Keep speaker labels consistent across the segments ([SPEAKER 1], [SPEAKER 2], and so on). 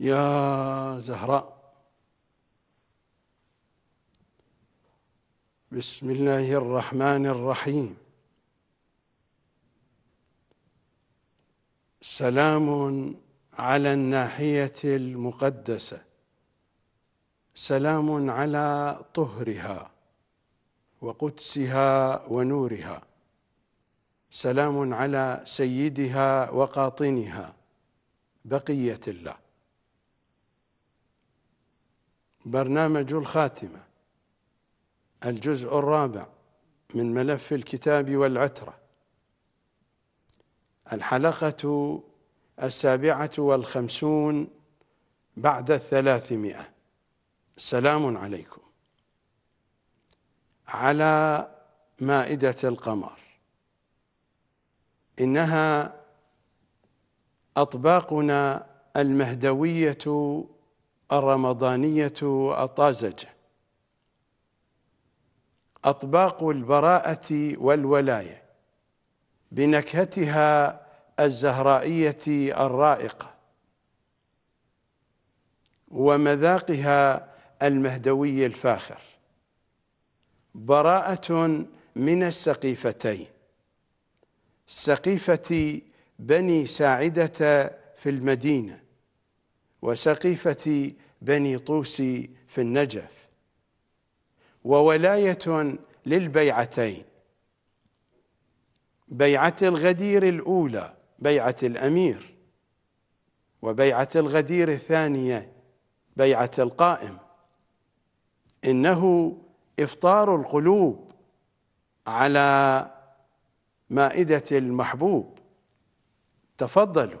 [SPEAKER 1] يا زهراء بسم الله الرحمن الرحيم سلام على الناحية المقدسة سلام على طهرها وقدسها ونورها سلام على سيدها وقاطنها بقية الله برنامج الخاتمة الجزء الرابع من ملف الكتاب والعترة الحلقة السابعة والخمسون بعد الثلاثمائة سلام عليكم على مائدة القمر إنها أطباقنا المهدوية الرمضانية الطازجة أطباق البراءة والولاية بنكهتها الزهرائية الرائقة ومذاقها المهدوي الفاخر براءة من السقيفتين سقيفة بني ساعدة في المدينة وسقيفة بني طوس في النجف وولاية للبيعتين بيعة الغدير الأولى بيعة الأمير وبيعة الغدير الثانية بيعة القائم إنه إفطار القلوب على مائدة المحبوب تفضلوا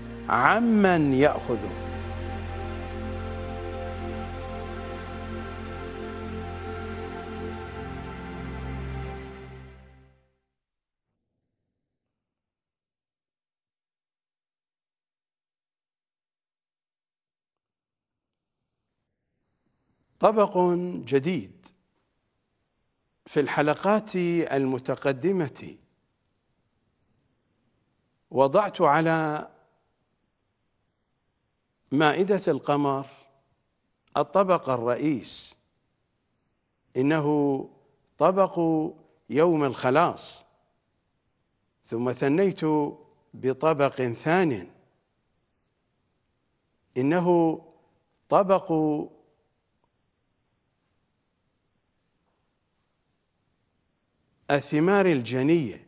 [SPEAKER 1] عمن يأخذه طبق جديد في الحلقات المتقدمه وضعت على مائدة القمر الطبق الرئيس إنه طبق يوم الخلاص ثم ثنيت بطبق ثان إنه طبق الثمار الجنيه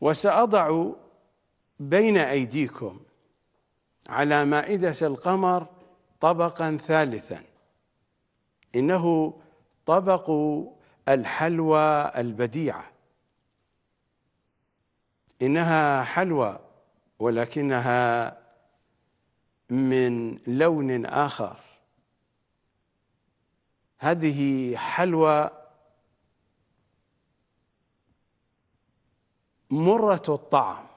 [SPEAKER 1] وساضع بين أيديكم على مائدة القمر طبقا ثالثا إنه طبق الحلوى البديعة إنها حلوى ولكنها من لون آخر هذه حلوى مرة الطعم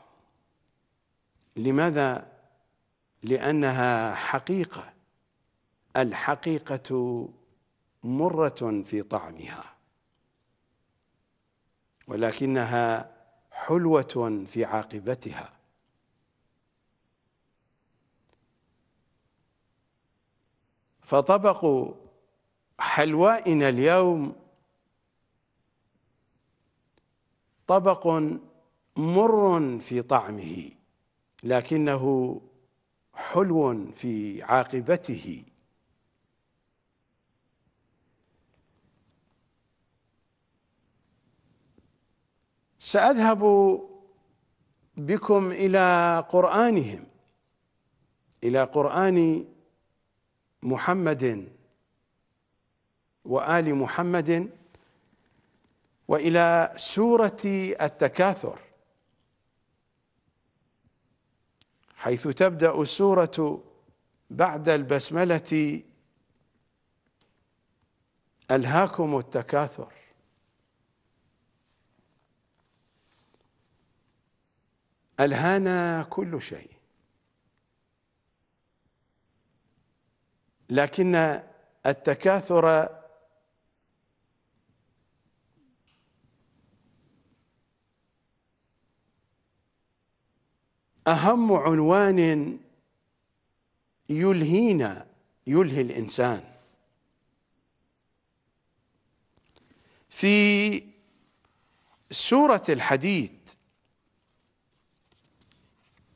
[SPEAKER 1] لماذا لانها حقيقه الحقيقه مره في طعمها ولكنها حلوه في عاقبتها فطبق حلوائنا اليوم طبق مر في طعمه لكنه حلو في عاقبته ساذهب بكم الى قرانهم الى قران محمد وال محمد والى سوره التكاثر حيث تبدا السوره بعد البسمله الهاكم التكاثر الهانا كل شيء لكن التكاثر أهم عنوان يلهينا يلهي الإنسان في سورة الحديد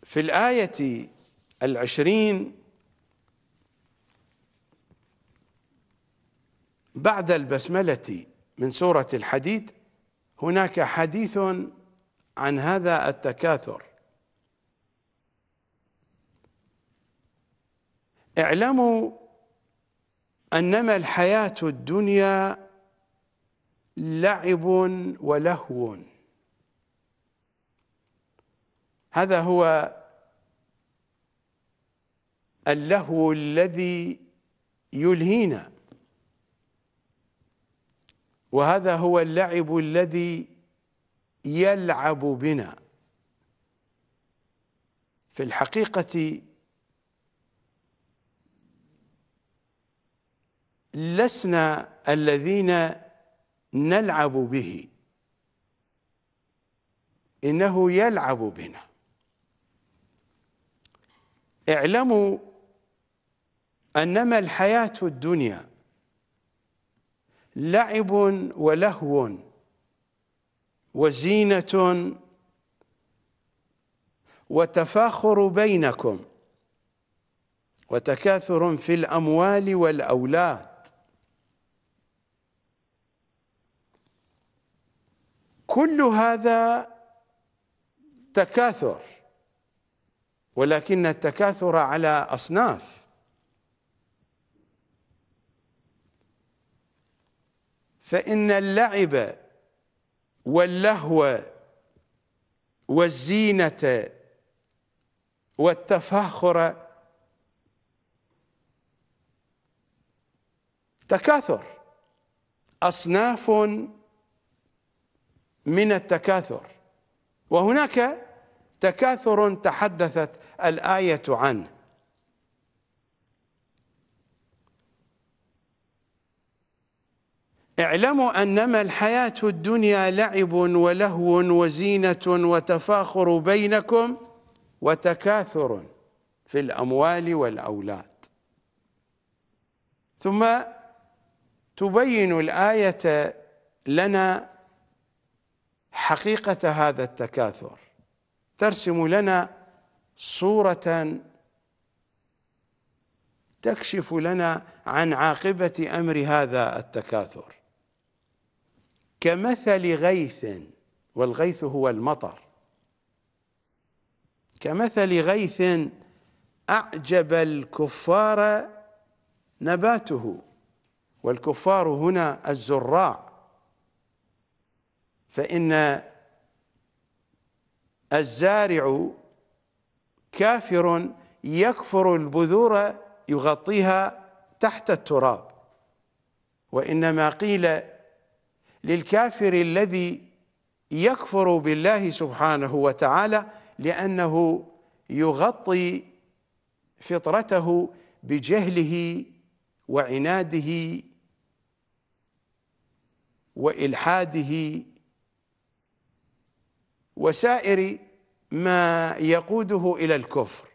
[SPEAKER 1] في الآية العشرين بعد البسملة من سورة الحديد هناك حديث عن هذا التكاثر اعلموا انما الحياه الدنيا لعب ولهو هذا هو اللهو الذي يلهينا وهذا هو اللعب الذي يلعب بنا في الحقيقه لسنا الذين نلعب به إنه يلعب بنا اعلموا أنما الحياة الدنيا لعب ولهو وزينة وتفاخر بينكم وتكاثر في الأموال والأولاد كل هذا تكاثر ولكن التكاثر على أصناف فإن اللعب واللهو والزينة والتفاخر تكاثر أصناف من التكاثر وهناك تكاثر تحدثت الآية عنه اعلموا أنما الحياة الدنيا لعب ولهو وزينة وتفاخر بينكم وتكاثر في الأموال والأولاد ثم تبين الآية لنا حقيقة هذا التكاثر ترسم لنا صورة تكشف لنا عن عاقبة أمر هذا التكاثر كمثل غيث والغيث هو المطر كمثل غيث أعجب الكفار نباته والكفار هنا الزراع فإن الزارع كافر يكفر البذور يغطيها تحت التراب وإنما قيل للكافر الذي يكفر بالله سبحانه وتعالى لأنه يغطي فطرته بجهله وعناده وإلحاده وسائر ما يقوده إلى الكفر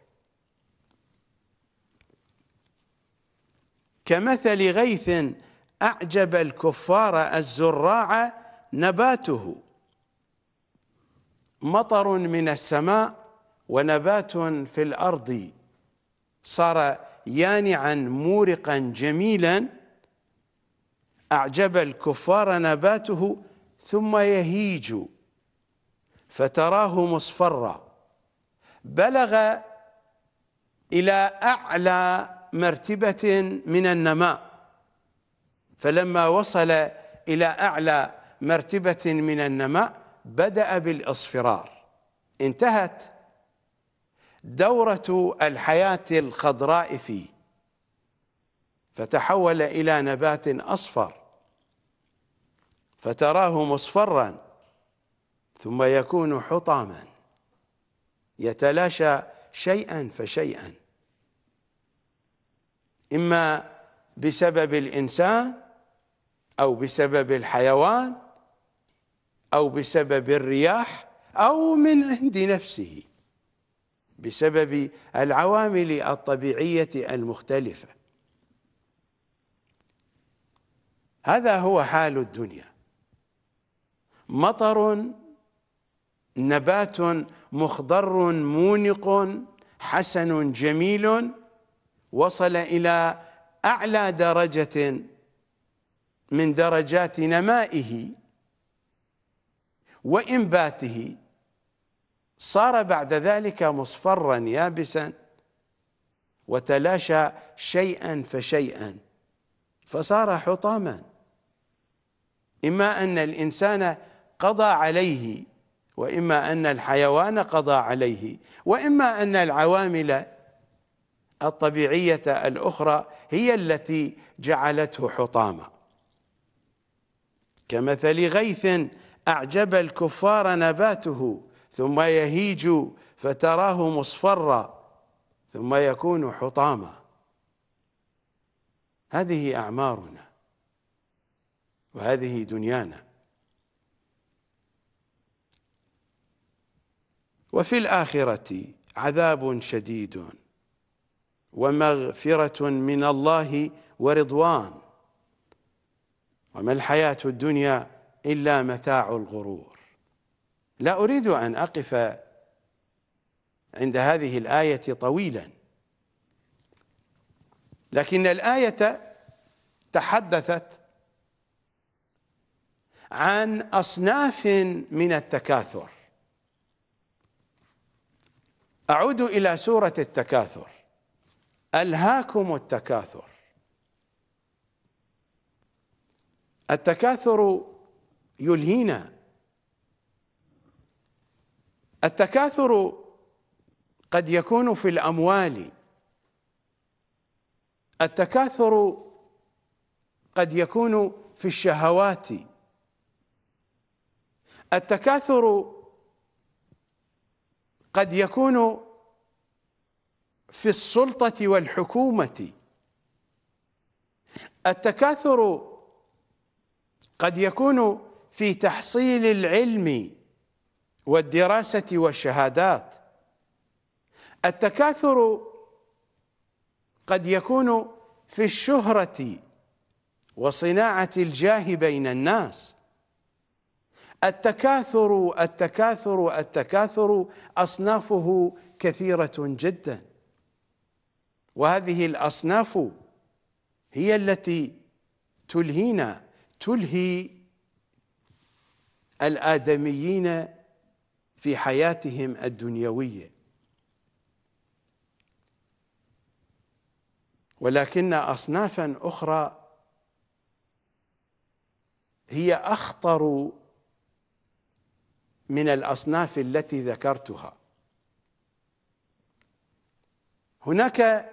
[SPEAKER 1] كمثل غيث أعجب الكفار الزراع نباته مطر من السماء ونبات في الأرض صار يانعا مورقا جميلا أعجب الكفار نباته ثم يهيج فتراه مصفرا بلغ إلى أعلى مرتبة من النماء فلما وصل إلى أعلى مرتبة من النماء بدأ بالإصفرار انتهت دورة الحياة الخضراء فيه فتحول إلى نبات أصفر فتراه مصفرا ثم يكون حطاما يتلاشى شيئا فشيئا إما بسبب الإنسان أو بسبب الحيوان أو بسبب الرياح أو من عند نفسه بسبب العوامل الطبيعية المختلفة هذا هو حال الدنيا مطر نبات مخضر مونق حسن جميل وصل إلى أعلى درجة من درجات نمائه وإنباته صار بعد ذلك مصفرا يابسا وتلاشى شيئا فشيئا فصار حطاما إما أن الإنسان قضى عليه واما ان الحيوان قضى عليه واما ان العوامل الطبيعيه الاخرى هي التي جعلته حطاما كمثل غيث اعجب الكفار نباته ثم يهيج فتراه مصفرا ثم يكون حطاما هذه اعمارنا وهذه دنيانا وفي الآخرة عذاب شديد ومغفرة من الله ورضوان وما الحياة الدنيا إلا متاع الغرور لا أريد أن أقف عند هذه الآية طويلا لكن الآية تحدثت عن أصناف من التكاثر أعود إلى سورة التكاثر ألهاكم التكاثر التكاثر يلهينا التكاثر قد يكون في الأموال التكاثر قد يكون في الشهوات التكاثر قد يكون في السلطة والحكومة التكاثر قد يكون في تحصيل العلم والدراسة والشهادات التكاثر قد يكون في الشهرة وصناعة الجاه بين الناس التكاثر التكاثر التكاثر اصنافه كثيره جدا وهذه الاصناف هي التي تلهينا تلهي الادميين في حياتهم الدنيويه ولكن اصنافا اخرى هي اخطر من الأصناف التي ذكرتها هناك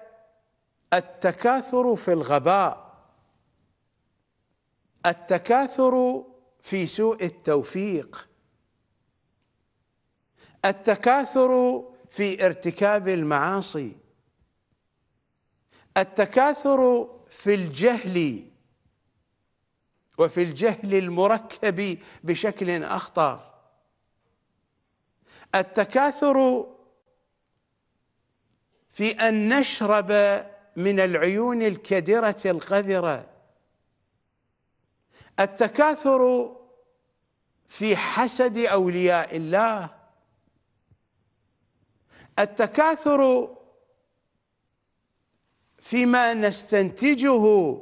[SPEAKER 1] التكاثر في الغباء التكاثر في سوء التوفيق التكاثر في ارتكاب المعاصي التكاثر في الجهل وفي الجهل المركب بشكل أخطر التكاثر في ان نشرب من العيون الكدره القذره التكاثر في حسد اولياء الله التكاثر فيما نستنتجه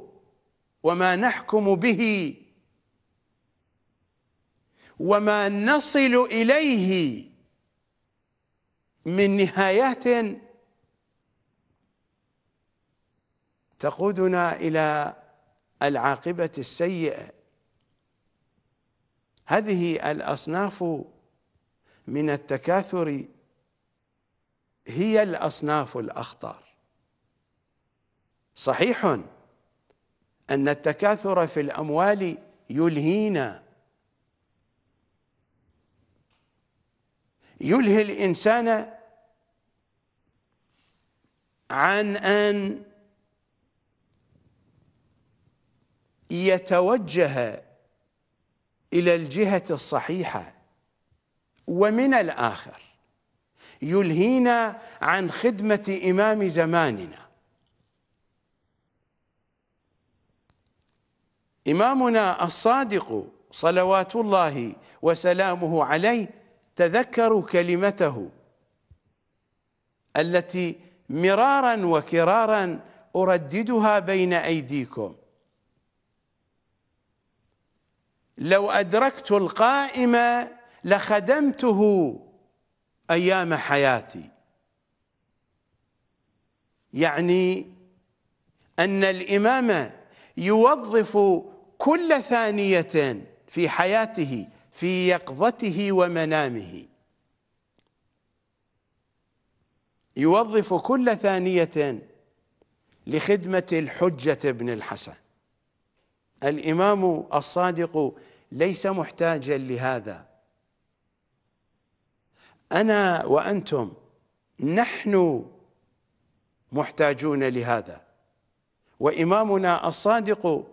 [SPEAKER 1] وما نحكم به وما نصل اليه من نهايات تقودنا إلى العاقبة السيئة هذه الأصناف من التكاثر هي الأصناف الأخطر صحيح أن التكاثر في الأموال يلهينا يلهي الإنسان عن أن يتوجه إلى الجهة الصحيحة ومن الآخر يلهينا عن خدمة إمام زماننا إمامنا الصادق صلوات الله وسلامه عليه تذكروا كلمته التي مرارا وكرارا ارددها بين ايديكم لو ادركت القائم لخدمته ايام حياتي يعني ان الامام يوظف كل ثانيه في حياته في يقظته ومنامه يوظف كل ثانية لخدمة الحجة ابن الحسن الإمام الصادق ليس محتاجا لهذا أنا وأنتم نحن محتاجون لهذا وإمامنا الصادق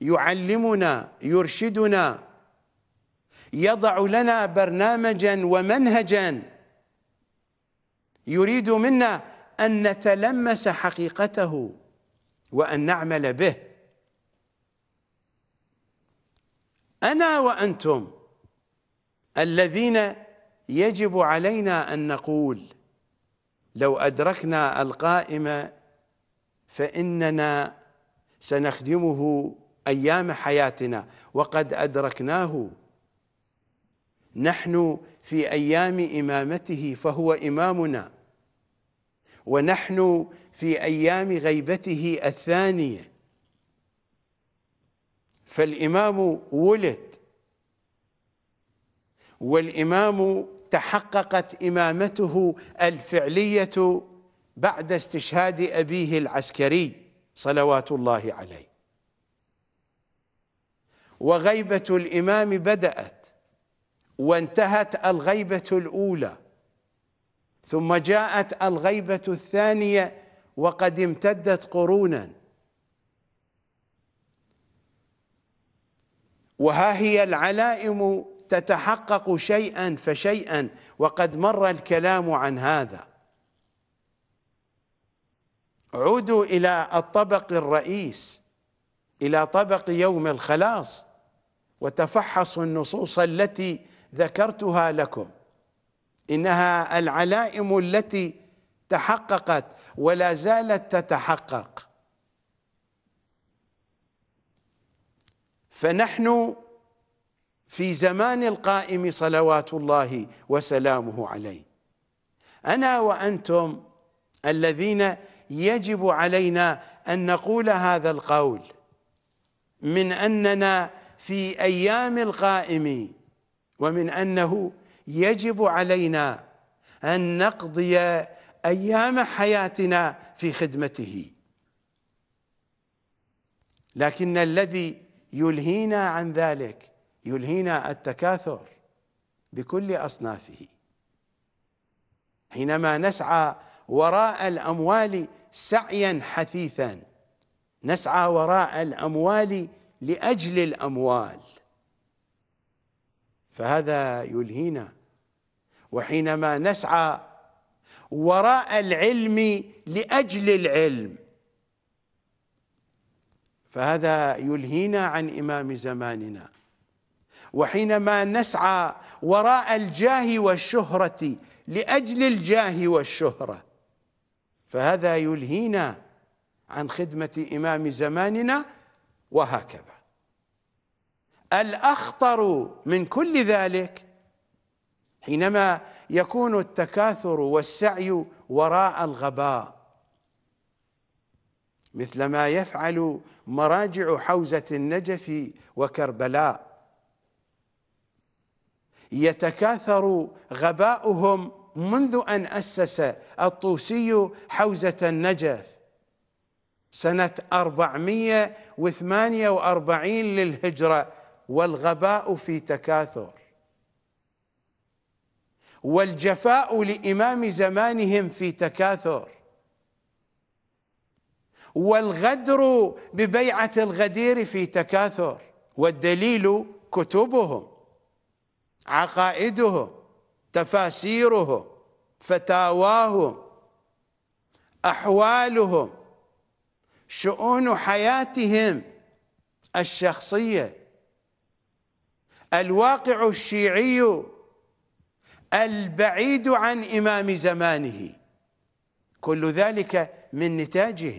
[SPEAKER 1] يعلمنا يرشدنا يضع لنا برنامجا ومنهجا يريد منا ان نتلمس حقيقته وان نعمل به انا وانتم الذين يجب علينا ان نقول لو ادركنا القائم فاننا سنخدمه ايام حياتنا وقد ادركناه نحن في ايام امامته فهو امامنا ونحن في ايام غيبته الثانيه فالامام ولد والامام تحققت امامته الفعليه بعد استشهاد ابيه العسكري صلوات الله عليه وغيبه الامام بدات وانتهت الغيبه الاولى ثم جاءت الغيبة الثانية وقد امتدت قرونا وها هي العلائم تتحقق شيئا فشيئا وقد مر الكلام عن هذا عودوا إلى الطبق الرئيس إلى طبق يوم الخلاص وتفحصوا النصوص التي ذكرتها لكم انها العلائم التي تحققت ولا زالت تتحقق فنحن في زمان القائم صلوات الله وسلامه عليه انا وانتم الذين يجب علينا ان نقول هذا القول من اننا في ايام القائم ومن انه يجب علينا أن نقضي أيام حياتنا في خدمته لكن الذي يلهينا عن ذلك يلهينا التكاثر بكل أصنافه حينما نسعى وراء الأموال سعيا حثيثا نسعى وراء الأموال لأجل الأموال فهذا يلهينا وحينما نسعى وراء العلم لاجل العلم فهذا يلهينا عن امام زماننا وحينما نسعى وراء الجاه والشهره لاجل الجاه والشهره فهذا يلهينا عن خدمه امام زماننا وهكذا الأخطر من كل ذلك حينما يكون التكاثر والسعي وراء الغباء مثل ما يفعل مراجع حوزة النجف وكربلاء يتكاثر غباؤهم منذ أن أسس الطوسي حوزة النجف سنة 448 للهجرة والغباء في تكاثر والجفاء لامام زمانهم في تكاثر والغدر ببيعه الغدير في تكاثر والدليل كتبهم عقائدهم تفاسيرهم فتاواهم احوالهم شؤون حياتهم الشخصيه الواقع الشيعي البعيد عن إمام زمانه كل ذلك من نتاجه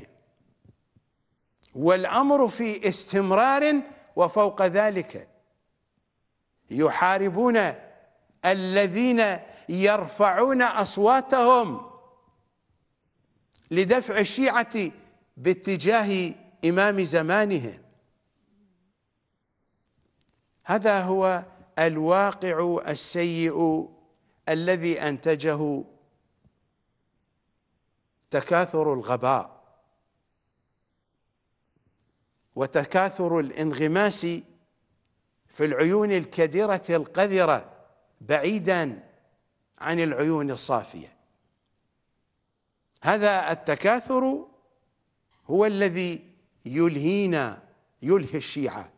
[SPEAKER 1] والأمر في استمرار وفوق ذلك يحاربون الذين يرفعون أصواتهم لدفع الشيعة باتجاه إمام زمانهم هذا هو الواقع السيء الذي انتجه تكاثر الغباء وتكاثر الانغماس في العيون الكدره القذره بعيدا عن العيون الصافيه هذا التكاثر هو الذي يلهينا يلهي الشيعه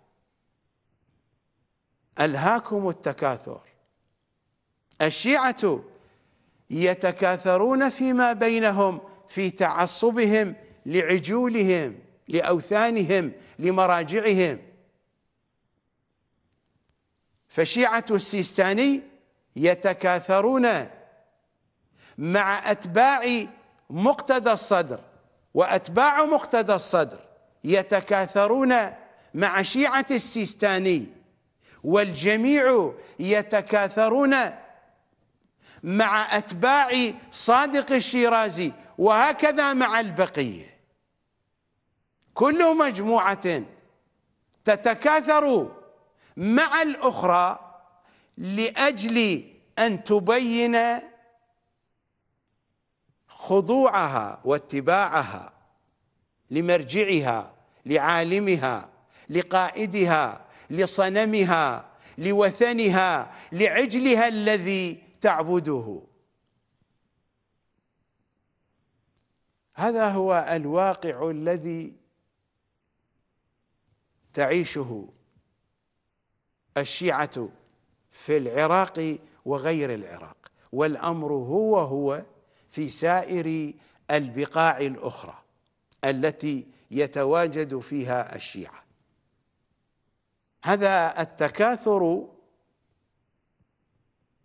[SPEAKER 1] ألهاكم التكاثر الشيعة يتكاثرون فيما بينهم في تعصبهم لعجولهم لأوثانهم لمراجعهم فشيعة السيستاني يتكاثرون مع أتباع مقتدى الصدر وأتباع مقتدى الصدر يتكاثرون مع شيعة السيستاني والجميع يتكاثرون مع أتباع صادق الشيرازي وهكذا مع البقية كل مجموعة تتكاثر مع الأخرى لأجل أن تبين خضوعها واتباعها لمرجعها لعالمها لقائدها لصنمها لوثنها لعجلها الذي تعبده هذا هو الواقع الذي تعيشه الشيعه في العراق وغير العراق والامر هو هو في سائر البقاع الاخرى التي يتواجد فيها الشيعه هذا التكاثر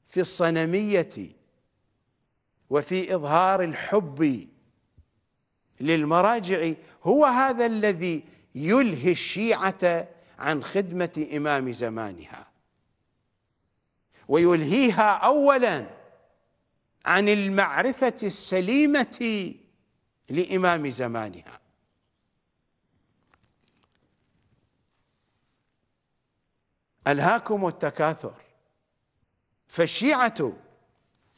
[SPEAKER 1] في الصنميه وفي اظهار الحب للمراجع هو هذا الذي يلهي الشيعه عن خدمه امام زمانها ويلهيها اولا عن المعرفه السليمه لامام زمانها ألهاكم التكاثر فالشيعة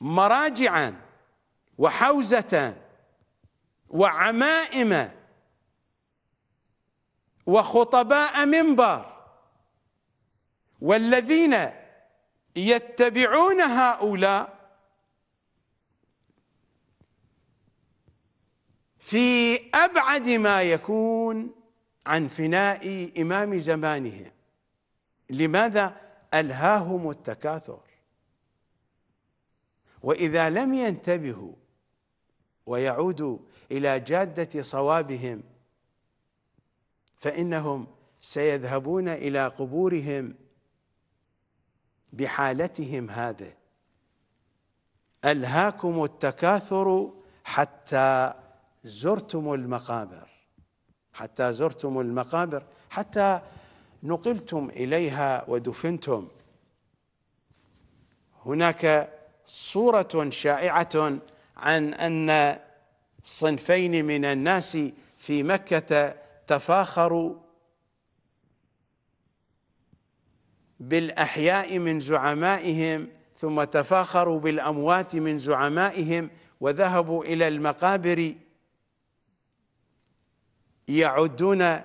[SPEAKER 1] مراجعا وحوزة وعمائم وخطباء منبر والذين يتبعون هؤلاء في أبعد ما يكون عن فناء إمام زمانهم لماذا ألهاهم التكاثر وإذا لم ينتبهوا ويعودوا إلى جادة صوابهم فإنهم سيذهبون إلى قبورهم بحالتهم هذه ألهاكم التكاثر حتى زرتم المقابر حتى زرتم المقابر حتى نقلتم اليها ودفنتم هناك صوره شائعه عن ان صنفين من الناس في مكه تفاخروا بالاحياء من زعمائهم ثم تفاخروا بالاموات من زعمائهم وذهبوا الى المقابر يعدون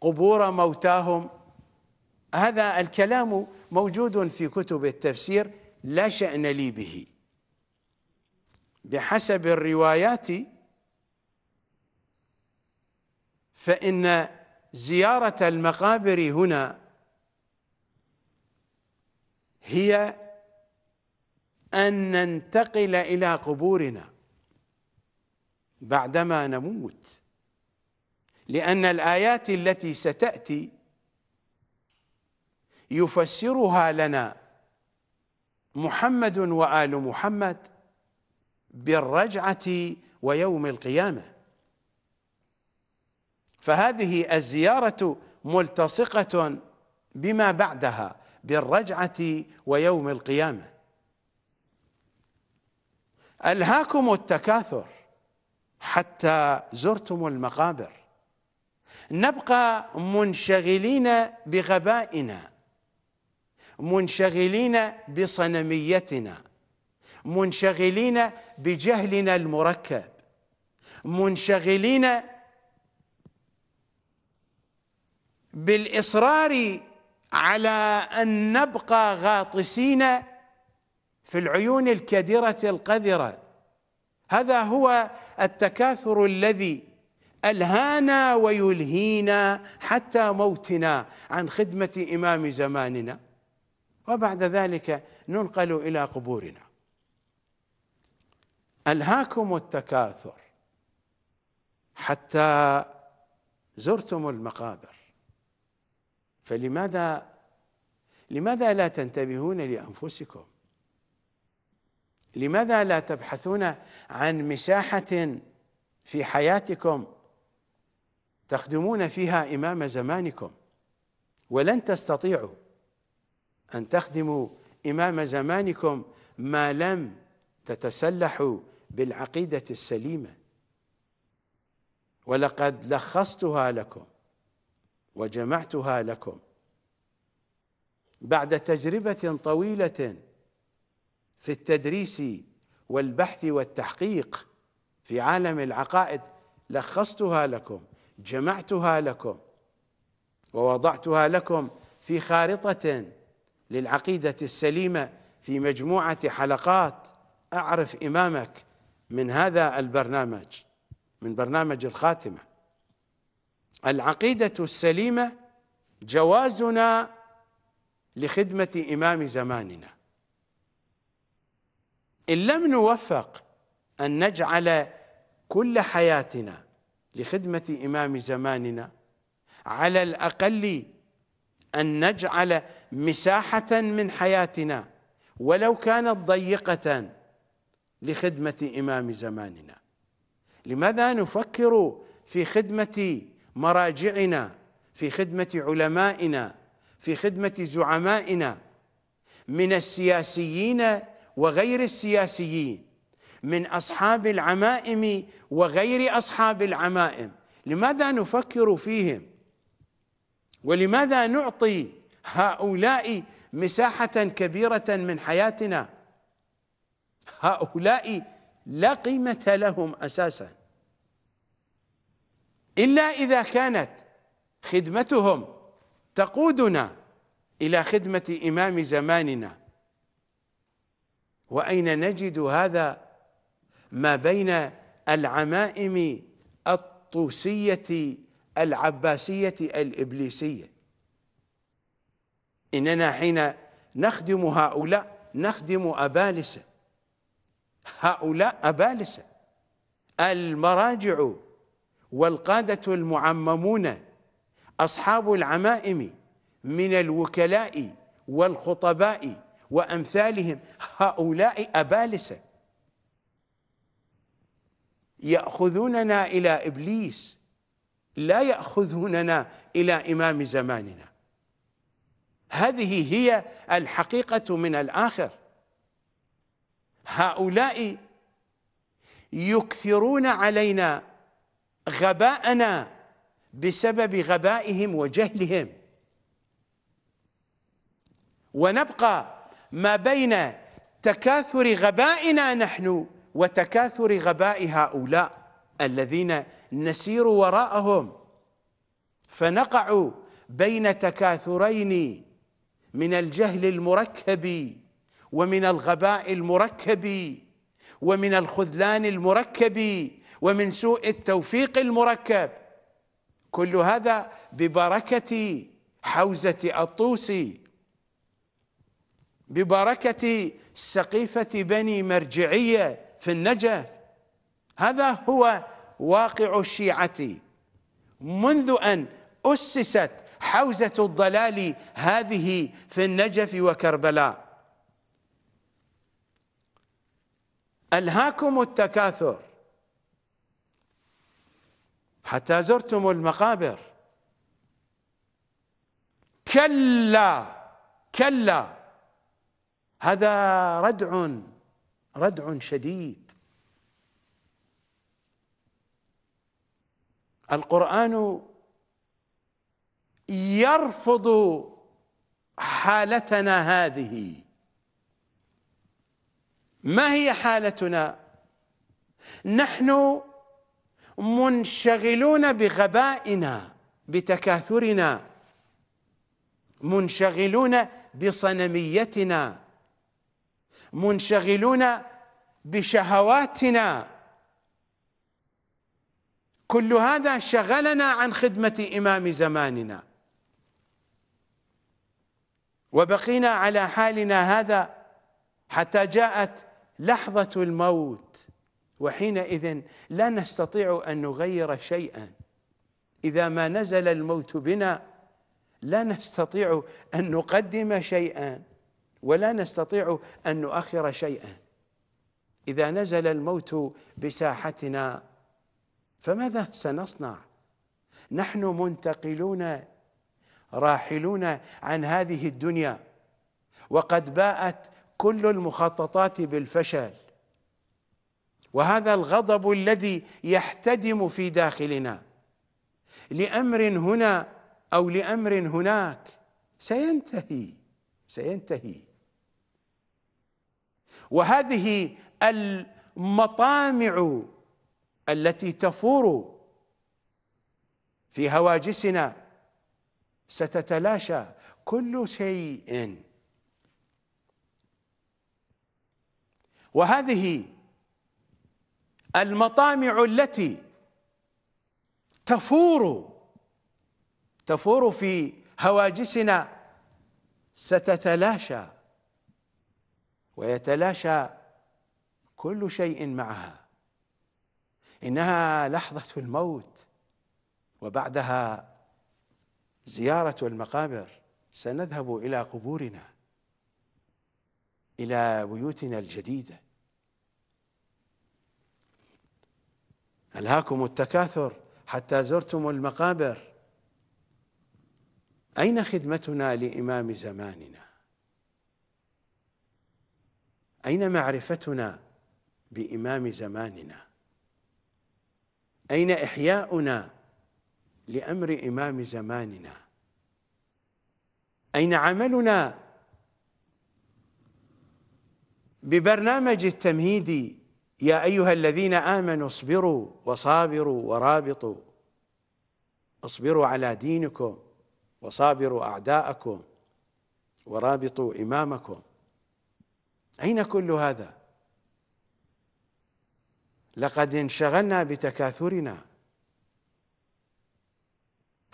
[SPEAKER 1] قبور موتاهم هذا الكلام موجود في كتب التفسير لا شأن لي به بحسب الروايات فإن زيارة المقابر هنا هي أن ننتقل إلى قبورنا بعدما نموت لأن الآيات التي ستأتي يفسرها لنا محمد وآل محمد بالرجعة ويوم القيامة فهذه الزيارة ملتصقة بما بعدها بالرجعة ويوم القيامة ألهاكم التكاثر حتى زرتم المقابر نبقى منشغلين بغبائنا منشغلين بصنميتنا منشغلين بجهلنا المركب منشغلين بالاصرار على ان نبقى غاطسين في العيون الكدره القذره هذا هو التكاثر الذي الهانا ويلهينا حتى موتنا عن خدمه امام زماننا وبعد ذلك ننقل الى قبورنا الهاكم التكاثر حتى زرتم المقابر فلماذا لماذا لا تنتبهون لانفسكم لماذا لا تبحثون عن مساحه في حياتكم تخدمون فيها امام زمانكم ولن تستطيعوا أن تخدموا إمام زمانكم ما لم تتسلحوا بالعقيدة السليمة ولقد لخصتها لكم وجمعتها لكم بعد تجربة طويلة في التدريس والبحث والتحقيق في عالم العقائد لخصتها لكم جمعتها لكم ووضعتها لكم في خارطة للعقيدة السليمة في مجموعة حلقات أعرف إمامك من هذا البرنامج من برنامج الخاتمة العقيدة السليمة جوازنا لخدمة إمام زماننا إن لم نوفق أن نجعل كل حياتنا لخدمة إمام زماننا على الأقل أن نجعل مساحة من حياتنا ولو كانت ضيقة لخدمة إمام زماننا لماذا نفكر في خدمة مراجعنا في خدمة علمائنا في خدمة زعمائنا من السياسيين وغير السياسيين من أصحاب العمائم وغير أصحاب العمائم لماذا نفكر فيهم ولماذا نعطي هؤلاء مساحة كبيرة من حياتنا هؤلاء لا قيمة لهم أساسا إلا إذا كانت خدمتهم تقودنا إلى خدمة إمام زماننا وأين نجد هذا ما بين العمائم الطوسية العباسية الإبليسية إننا حين نخدم هؤلاء نخدم أبالسة هؤلاء أبالسة المراجع والقادة المعممون أصحاب العمائم من الوكلاء والخطباء وأمثالهم هؤلاء أبالسة يأخذوننا إلى إبليس لا يأخذوننا إلى إمام زماننا هذه هي الحقيقة من الآخر هؤلاء يكثرون علينا غباءنا بسبب غبائهم وجهلهم ونبقى ما بين تكاثر غبائنا نحن وتكاثر غباء هؤلاء الذين نسير وراءهم فنقع بين تكاثرين من الجهل المركب ومن الغباء المركب ومن الخذلان المركب ومن سوء التوفيق المركب كل هذا ببركة حوزة الطوسي ببركة سقيفة بني مرجعية في النجف هذا هو واقع الشيعة منذ أن أسست حوزة الضلال هذه في النجف وكربلاء ألهاكم التكاثر حتى زرتم المقابر كلا كلا هذا ردع ردع شديد القرآن يرفض حالتنا هذه ما هي حالتنا نحن منشغلون بغبائنا بتكاثرنا منشغلون بصنميتنا منشغلون بشهواتنا كل هذا شغلنا عن خدمه امام زماننا وبقينا على حالنا هذا حتى جاءت لحظة الموت وحينئذ لا نستطيع أن نغير شيئا إذا ما نزل الموت بنا لا نستطيع أن نقدم شيئا ولا نستطيع أن نؤخر شيئا إذا نزل الموت بساحتنا فماذا سنصنع؟ نحن منتقلون راحلون عن هذه الدنيا وقد باءت كل المخططات بالفشل وهذا الغضب الذي يحتدم في داخلنا لامر هنا او لامر هناك سينتهي سينتهي وهذه المطامع التي تفور في هواجسنا ستتلاشى كل شيء وهذه المطامع التي تفور تفور في هواجسنا ستتلاشى ويتلاشى كل شيء معها انها لحظه الموت وبعدها زيارة المقابر سنذهب إلى قبورنا إلى بيوتنا الجديدة ألهاكم التكاثر حتى زرتم المقابر أين خدمتنا لإمام زماننا أين معرفتنا بإمام زماننا أين إحياؤنا لأمر إمام زماننا أين عملنا ببرنامج التمهيدي يا أيها الذين آمنوا اصبروا وصابروا ورابطوا اصبروا على دينكم وصابروا أعداءكم ورابطوا إمامكم أين كل هذا؟ لقد انشغلنا بتكاثرنا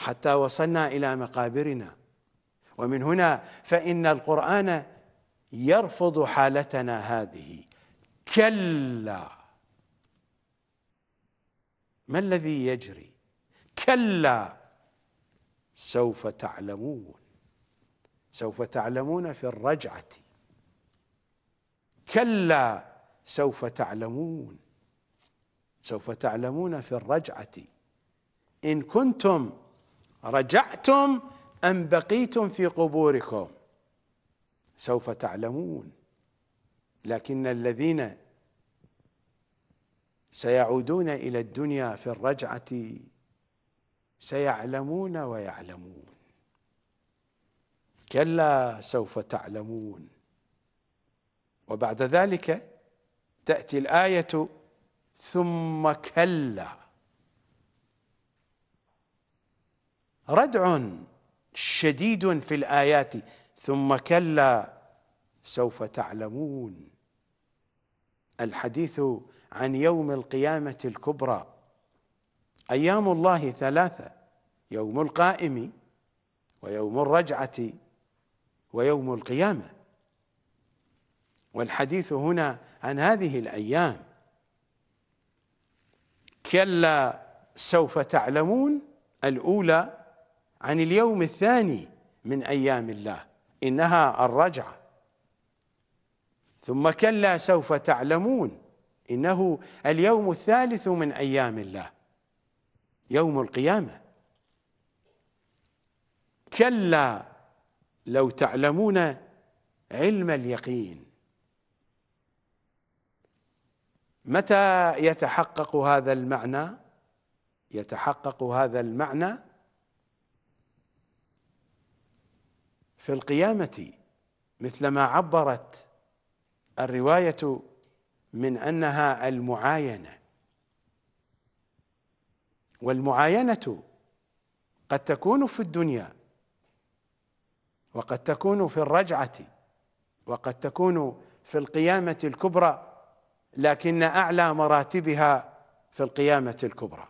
[SPEAKER 1] حتى وصلنا الى مقابرنا ومن هنا فان القران يرفض حالتنا هذه كلا ما الذي يجري كلا سوف تعلمون سوف تعلمون في الرجعه كلا سوف تعلمون سوف تعلمون في الرجعه ان كنتم رجعتم أم بقيتم في قبوركم سوف تعلمون لكن الذين سيعودون إلى الدنيا في الرجعة سيعلمون ويعلمون كلا سوف تعلمون وبعد ذلك تأتي الآية ثم كلا ردع شديد في الايات ثم كلا سوف تعلمون الحديث عن يوم القيامه الكبرى ايام الله ثلاثه يوم القائم ويوم الرجعه ويوم القيامه والحديث هنا عن هذه الايام كلا سوف تعلمون الاولى عن اليوم الثاني من أيام الله إنها الرجعة ثم كلا سوف تعلمون إنه اليوم الثالث من أيام الله يوم القيامة كلا لو تعلمون علم اليقين متى يتحقق هذا المعنى يتحقق هذا المعنى في القيامة مثلما عبرت الرواية من أنها المعاينة والمعاينة قد تكون في الدنيا وقد تكون في الرجعة وقد تكون في القيامة الكبرى لكن أعلى مراتبها في القيامة الكبرى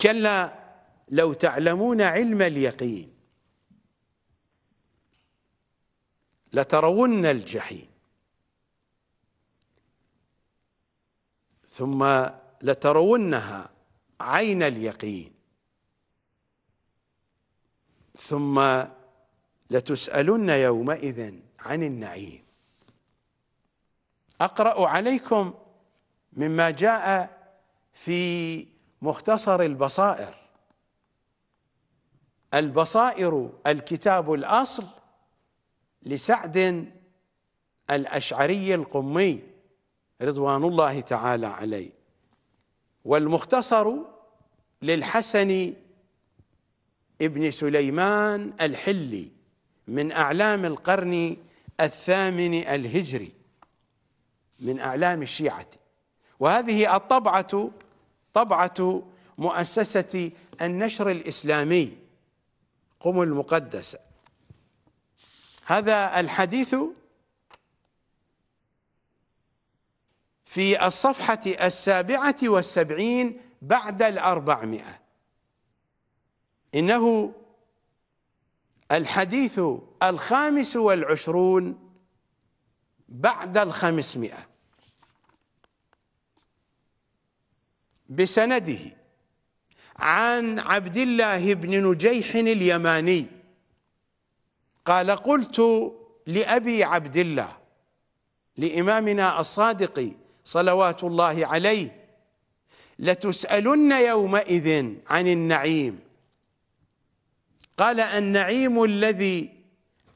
[SPEAKER 1] كلا لو تعلمون علم اليقين لترون الجحيم ثم لترونها عين اليقين ثم لتسألن يومئذ عن النعيم أقرأ عليكم مما جاء في مختصر البصائر البصائر الكتاب الاصل لسعد الاشعري القمي رضوان الله تعالى عليه والمختصر للحسن ابن سليمان الحلي من اعلام القرن الثامن الهجري من اعلام الشيعه وهذه الطبعه طبعه مؤسسه النشر الاسلامي قم المقدسة هذا الحديث في الصفحة السابعة والسبعين بعد الأربعمائة إنه الحديث الخامس والعشرون بعد الخمسمائة بسنده عن عبد الله بن نجيح اليماني قال قلت لأبي عبد الله لإمامنا الصادق صلوات الله عليه لتسألن يومئذ عن النعيم قال النعيم الذي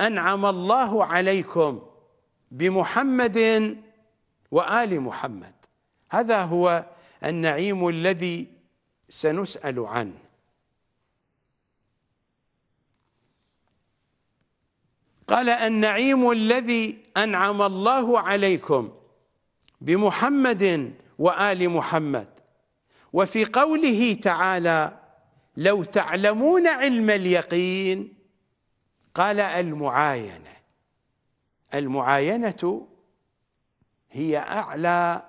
[SPEAKER 1] أنعم الله عليكم بمحمد وآل محمد هذا هو النعيم الذي سنسأل عنه قال النعيم الذي أنعم الله عليكم بمحمد وآل محمد وفي قوله تعالى لو تعلمون علم اليقين قال المعاينة المعاينة هي أعلى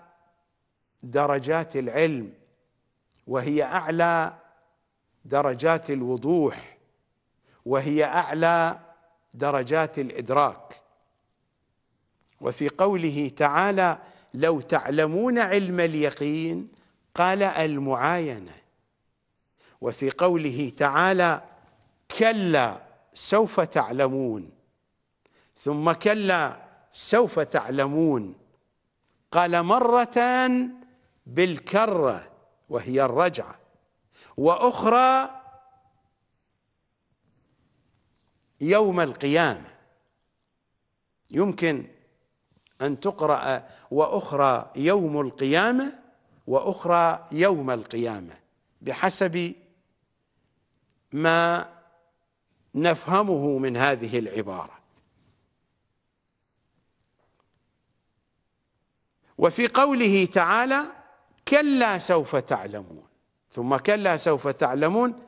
[SPEAKER 1] درجات العلم وهي اعلى درجات الوضوح وهي اعلى درجات الادراك وفي قوله تعالى لو تعلمون علم اليقين قال المعاينه وفي قوله تعالى كلا سوف تعلمون ثم كلا سوف تعلمون قال مره بالكره وهي الرجعة وأخرى يوم القيامة يمكن أن تقرأ وأخرى يوم القيامة وأخرى يوم القيامة بحسب ما نفهمه من هذه العبارة وفي قوله تعالى كلا سوف تعلمون ثم كلا سوف تعلمون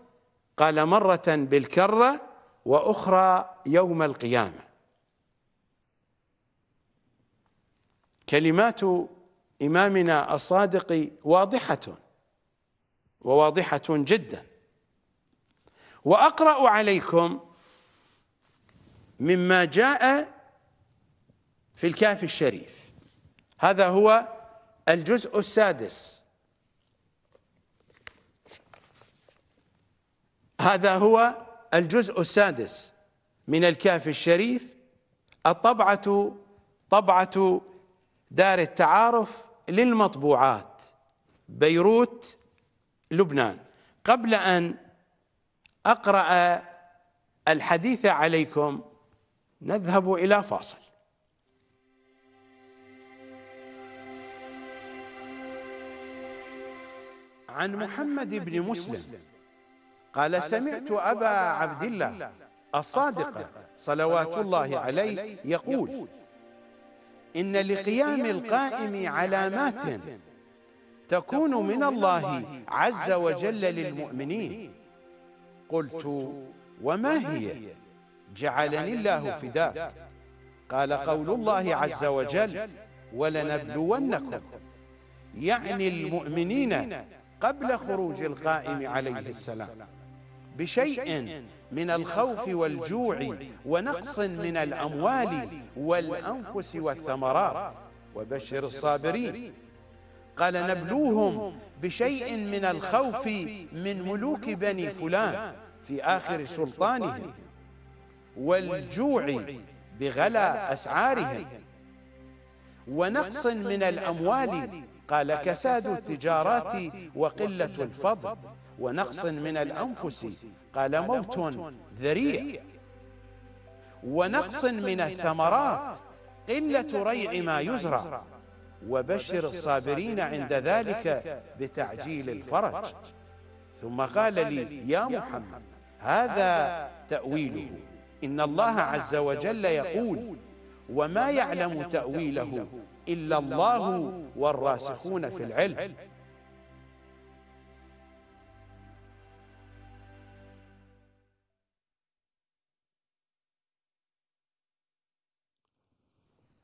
[SPEAKER 1] قال مرة بالكرة وأخرى يوم القيامة كلمات إمامنا الصادق واضحة وواضحة جدا وأقرأ عليكم مما جاء في الكاف الشريف هذا هو الجزء السادس هذا هو الجزء السادس من الكاف الشريف الطبعة طبعة دار التعارف للمطبوعات بيروت لبنان قبل أن أقرأ الحديث عليكم نذهب إلى فاصل عن محمد بن مسلم قال سمعت أبا عبد الله الصادق صلوات الله عليه يقول إن لقيام القائم علامات تكون من الله عز وجل للمؤمنين قلت وما هي جعلني الله فداك قال قول الله عز وجل ولنبلونكم يعني, يعني المؤمنين قبل خروج القائم عليه السلام بشيء من الخوف والجوع ونقص من الأموال والأنفس والثمرات وبشر الصابرين قال نبلوهم بشيء من الخوف من ملوك بني فلان في آخر سلطانهم والجوع بغلا أسعارهم ونقص من الأموال قال كساد التجارات وقلة الفضل ونقص من الأنفس قال موت ذريع ونقص من الثمرات قلة ريع ما يزرع وبشر الصابرين عند ذلك بتعجيل الفرج ثم قال لي يا محمد هذا تأويله إن الله عز وجل يقول وما يعلم تأويله إلا الله والراسخون في العلم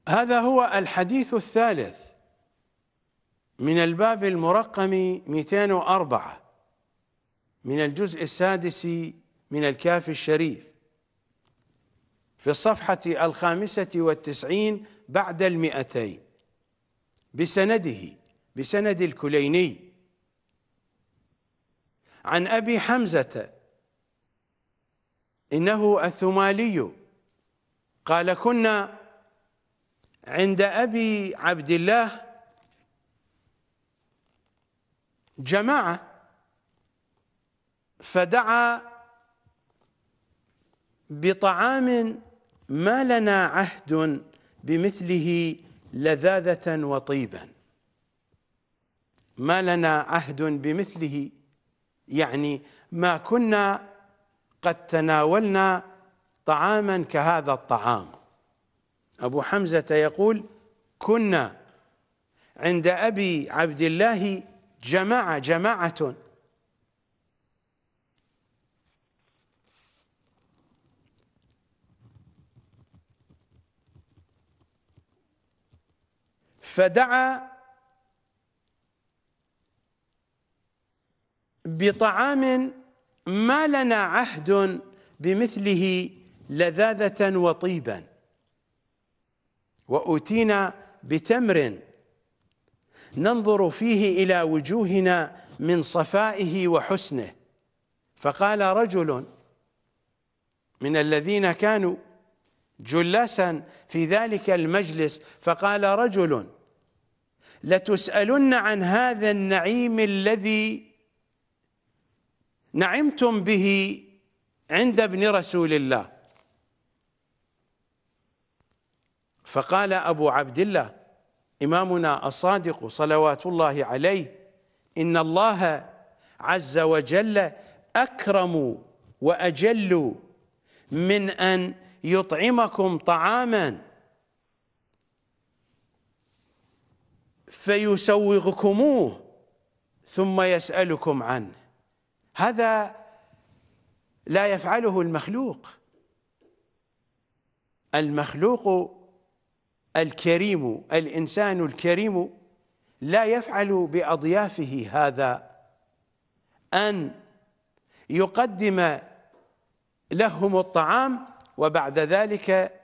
[SPEAKER 1] هذا هو الحديث الثالث من الباب المرقم 204 من الجزء السادس من الكافي الشريف في الصفحة الخامسة والتسعين بعد المئتين بسنده بسند الكليني عن أبي حمزة إنه الثمالي قال كنا عند أبي عبد الله جماعة فدعا بطعام ما لنا عهد بمثله لذاذة وطيبا ما لنا عهد بمثله يعني ما كنا قد تناولنا طعاما كهذا الطعام أبو حمزة يقول كنا عند أبي عبد الله جماعة جماعة فدعا بطعام ما لنا عهد بمثله لذاذة وطيبا وأوتينا بتمر ننظر فيه إلى وجوهنا من صفائه وحسنه فقال رجل من الذين كانوا جلاسا في ذلك المجلس فقال رجل لتسألن عن هذا النعيم الذي نعمتم به عند ابن رسول الله فقال أبو عبد الله إمامنا الصادق صلوات الله عليه إن الله عز وجل أكرم وأجل من أن يطعمكم طعاماً فيسوغكموه ثم يسألكم عنه هذا لا يفعله المخلوق المخلوق الكريم الإنسان الكريم لا يفعل بأضيافه هذا أن يقدم لهم الطعام وبعد ذلك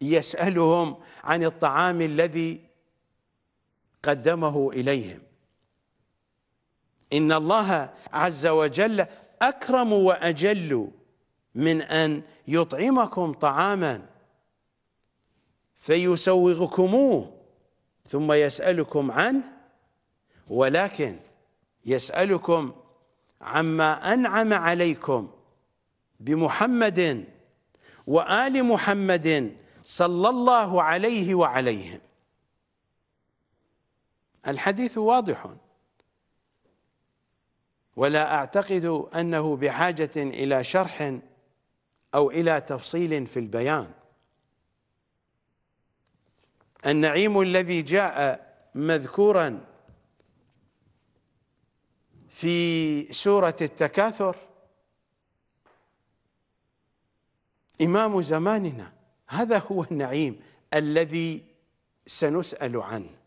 [SPEAKER 1] يسألهم عن الطعام الذي قدمه إليهم إن الله عز وجل أكرم وأجل من أن يطعمكم طعاما فيسوغكموه ثم يسألكم عنه ولكن يسألكم عما أنعم عليكم بمحمد وآل محمد صلى الله عليه وعليهم الحديث واضح ولا أعتقد أنه بحاجة إلى شرح أو إلى تفصيل في البيان النعيم الذي جاء مذكورا في سورة التكاثر إمام زماننا هذا هو النعيم الذي سنسأل عنه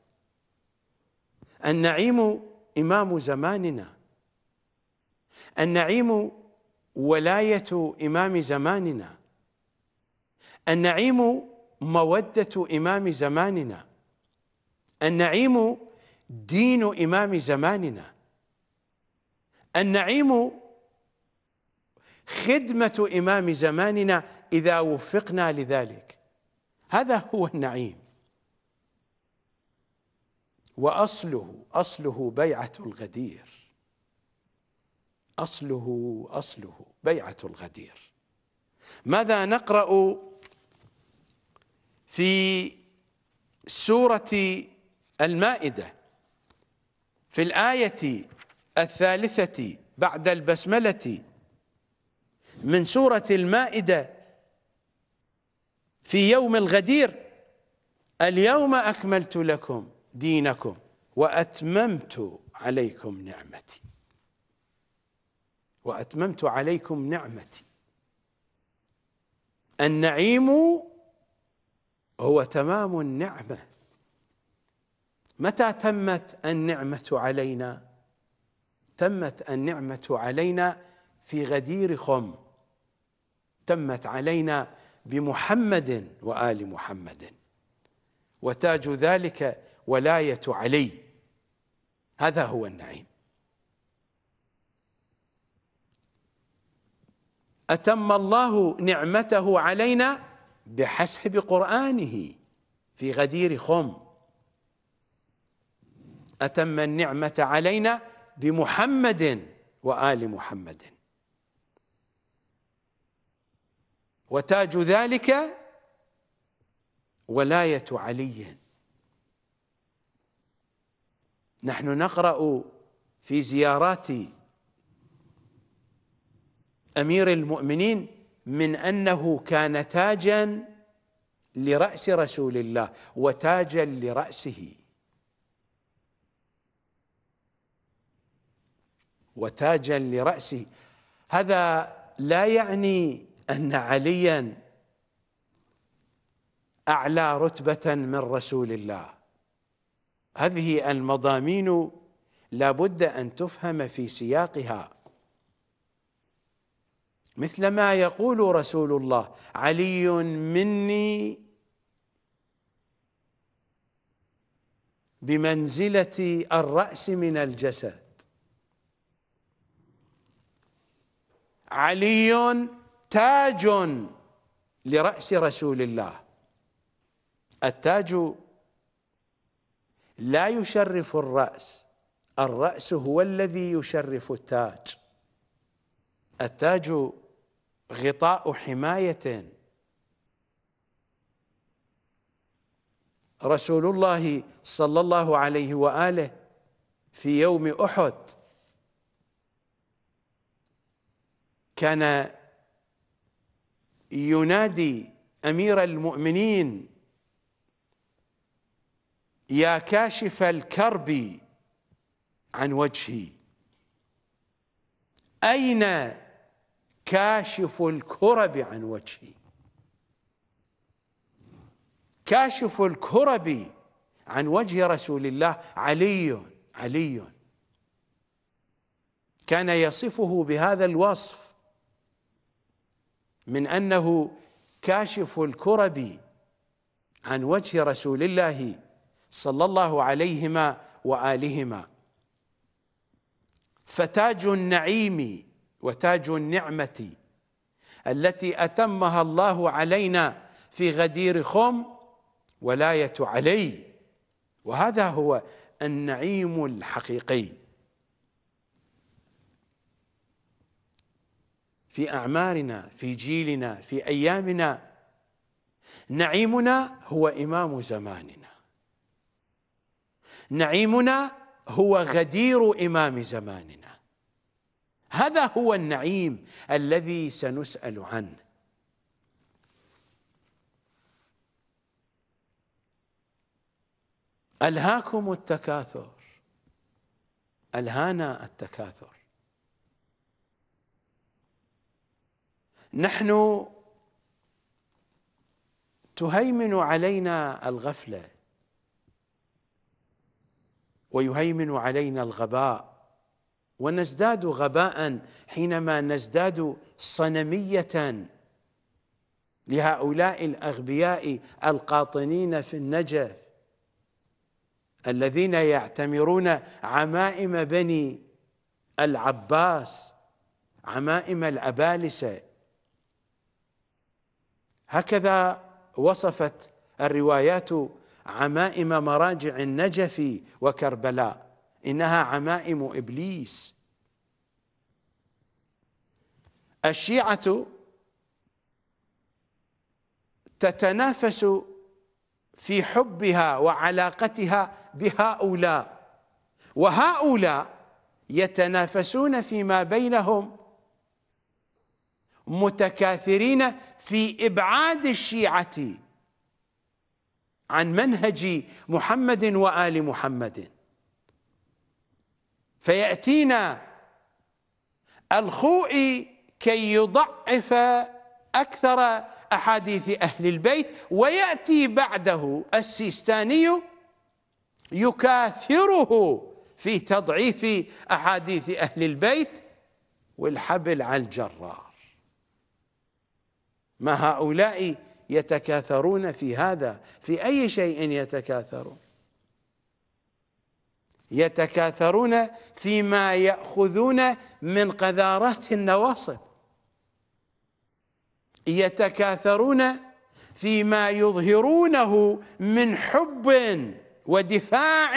[SPEAKER 1] النعيم إمام زماننا النعيم ولاية إمام زماننا النعيم مودة إمام زماننا النعيم دين إمام زماننا النعيم خدمة إمام زماننا إذا وفقنا لذلك هذا هو النعيم واصله اصله بيعه الغدير اصله اصله بيعه الغدير ماذا نقرا في سوره المائده في الايه الثالثه بعد البسمله من سوره المائده في يوم الغدير اليوم اكملت لكم دينكم واتممت عليكم نعمتي واتممت عليكم نعمتي النعيم هو تمام النعمه متى تمت النعمه علينا تمت النعمه علينا في غدير خم تمت علينا بمحمد وال محمد وتاج ذلك ولاية علي هذا هو النعيم أتم الله نعمته علينا بحسب قرآنه في غدير خم أتم النعمة علينا بمحمد وآل محمد وتاج ذلك ولاية علي نحن نقرا في زيارات امير المؤمنين من انه كان تاجا لراس رسول الله وتاجا لراسه وتاجا لراسه هذا لا يعني ان عليا اعلى رتبه من رسول الله هذه المضامين لابد ان تفهم في سياقها مثل ما يقول رسول الله علي مني بمنزله الراس من الجسد علي تاج لراس رسول الله التاج لا يشرف الرأس الرأس هو الذي يشرف التاج التاج غطاء حماية رسول الله صلى الله عليه وآله في يوم أحد كان ينادي أمير المؤمنين يا كاشف الكرب عن وجهي أين كاشف الكرب عن وجهي كاشف الكرب عن وجه رسول الله علي علي كان يصفه بهذا الوصف من أنه كاشف الكرب عن وجه رسول الله صلى الله عليهما والهما فتاج النعيم وتاج النعمه التي اتمها الله علينا في غدير خم ولايه علي وهذا هو النعيم الحقيقي في اعمارنا في جيلنا في ايامنا نعيمنا هو امام زماننا نعيمنا هو غدير إمام زماننا هذا هو النعيم الذي سنسأل عنه ألهاكم التكاثر ألهانا التكاثر نحن تهيمن علينا الغفله ويهيمن علينا الغباء ونزداد غباء حينما نزداد صنميه لهؤلاء الاغبياء القاطنين في النجف الذين يعتمرون عمائم بني العباس عمائم الابالسه هكذا وصفت الروايات عمائم مراجع النجف وكربلاء انها عمائم ابليس الشيعه تتنافس في حبها وعلاقتها بهؤلاء وهؤلاء يتنافسون فيما بينهم متكاثرين في ابعاد الشيعه عن منهج محمد وآل محمد فيأتينا الخوئي كي يضعف أكثر أحاديث أهل البيت ويأتي بعده السيستاني يكاثره في تضعيف أحاديث أهل البيت والحبل على الجرار ما هؤلاء يتكاثرون في هذا في أي شيء يتكاثرون يتكاثرون فيما يأخذون من قذارات النواصب يتكاثرون فيما يظهرونه من حب ودفاع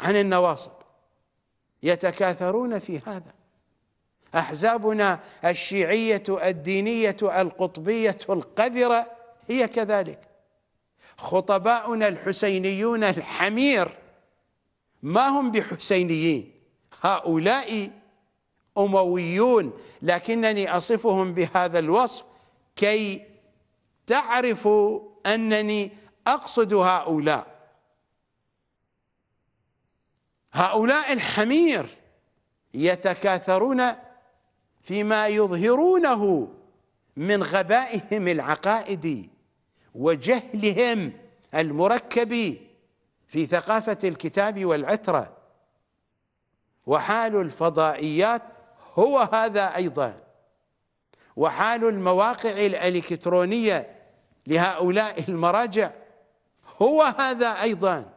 [SPEAKER 1] عن النواصب يتكاثرون في هذا احزابنا الشيعيه الدينيه القطبيه القذره هي كذلك خطباؤنا الحسينيون الحمير ما هم بحسينيين هؤلاء امويون لكنني اصفهم بهذا الوصف كي تعرفوا انني اقصد هؤلاء هؤلاء الحمير يتكاثرون فيما يظهرونه من غبائهم العقائدي وجهلهم المركب في ثقافة الكتاب والعترة وحال الفضائيات هو هذا أيضا وحال المواقع الإلكترونية لهؤلاء المراجع هو هذا أيضا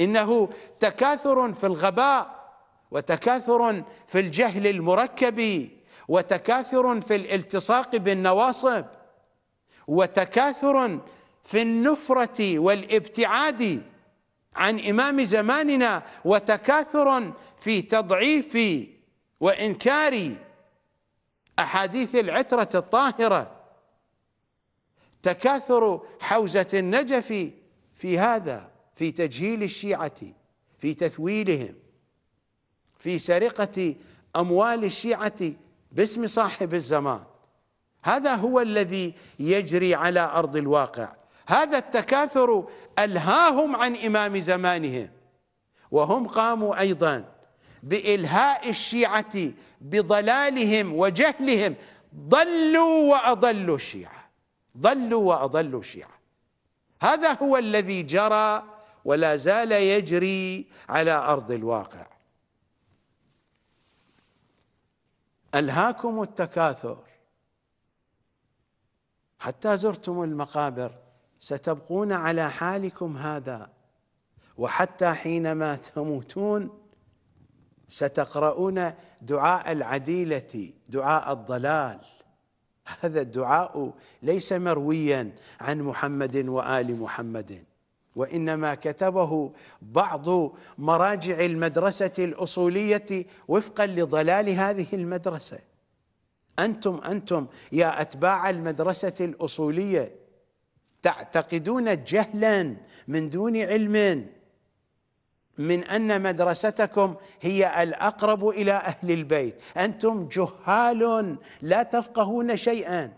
[SPEAKER 1] إنه تكاثر في الغباء وتكاثر في الجهل المركب وتكاثر في الالتصاق بالنواصب وتكاثر في النفرة والابتعاد عن إمام زماننا وتكاثر في تضعيف وإنكار أحاديث العترة الطاهرة تكاثر حوزة النجف في هذا في تجهيل الشيعة في تثويلهم في سرقة أموال الشيعة باسم صاحب الزمان هذا هو الذي يجري على أرض الواقع هذا التكاثر ألهاهم عن إمام زمانهم وهم قاموا أيضا بإلهاء الشيعة بضلالهم وجهلهم ضلوا وأضلوا الشيعة ضلوا وأضلوا الشيعة هذا هو الذي جرى ولا زال يجري على أرض الواقع ألهاكم التكاثر حتى زرتم المقابر ستبقون على حالكم هذا وحتى حينما تموتون ستقرؤون دعاء العديلة دعاء الضلال هذا الدعاء ليس مرويا عن محمد وآل محمد وانما كتبه بعض مراجع المدرسه الاصوليه وفقا لضلال هذه المدرسه انتم انتم يا اتباع المدرسه الاصوليه تعتقدون جهلا من دون علم من ان مدرستكم هي الاقرب الى اهل البيت انتم جهال لا تفقهون شيئا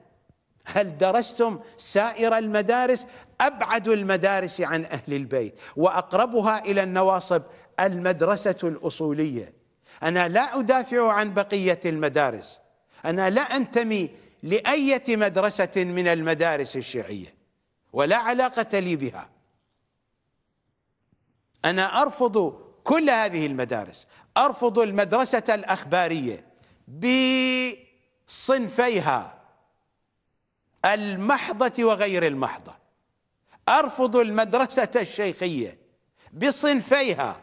[SPEAKER 1] هل درستم سائر المدارس ابعد المدارس عن اهل البيت واقربها الى النواصب المدرسه الاصوليه انا لا ادافع عن بقيه المدارس انا لا انتمي لاية مدرسه من المدارس الشيعيه ولا علاقه لي بها انا ارفض كل هذه المدارس ارفض المدرسه الاخباريه بصنفيها المحضه وغير المحضه ارفض المدرسه الشيخيه بصنفيها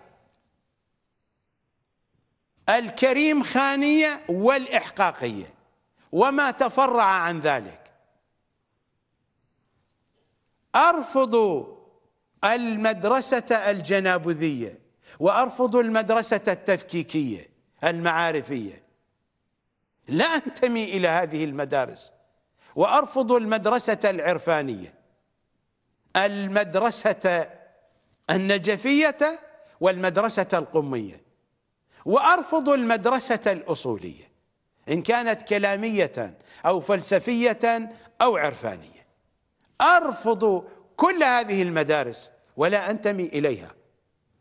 [SPEAKER 1] الكريم خانيه والاحقاقيه وما تفرع عن ذلك ارفض المدرسه الجنابذيه وارفض المدرسه التفكيكيه المعارفيه لا انتمي الى هذه المدارس وارفض المدرسه العرفانيه المدرسة النجفية والمدرسة القمية وأرفض المدرسة الأصولية إن كانت كلامية أو فلسفية أو عرفانية أرفض كل هذه المدارس ولا أنتمي إليها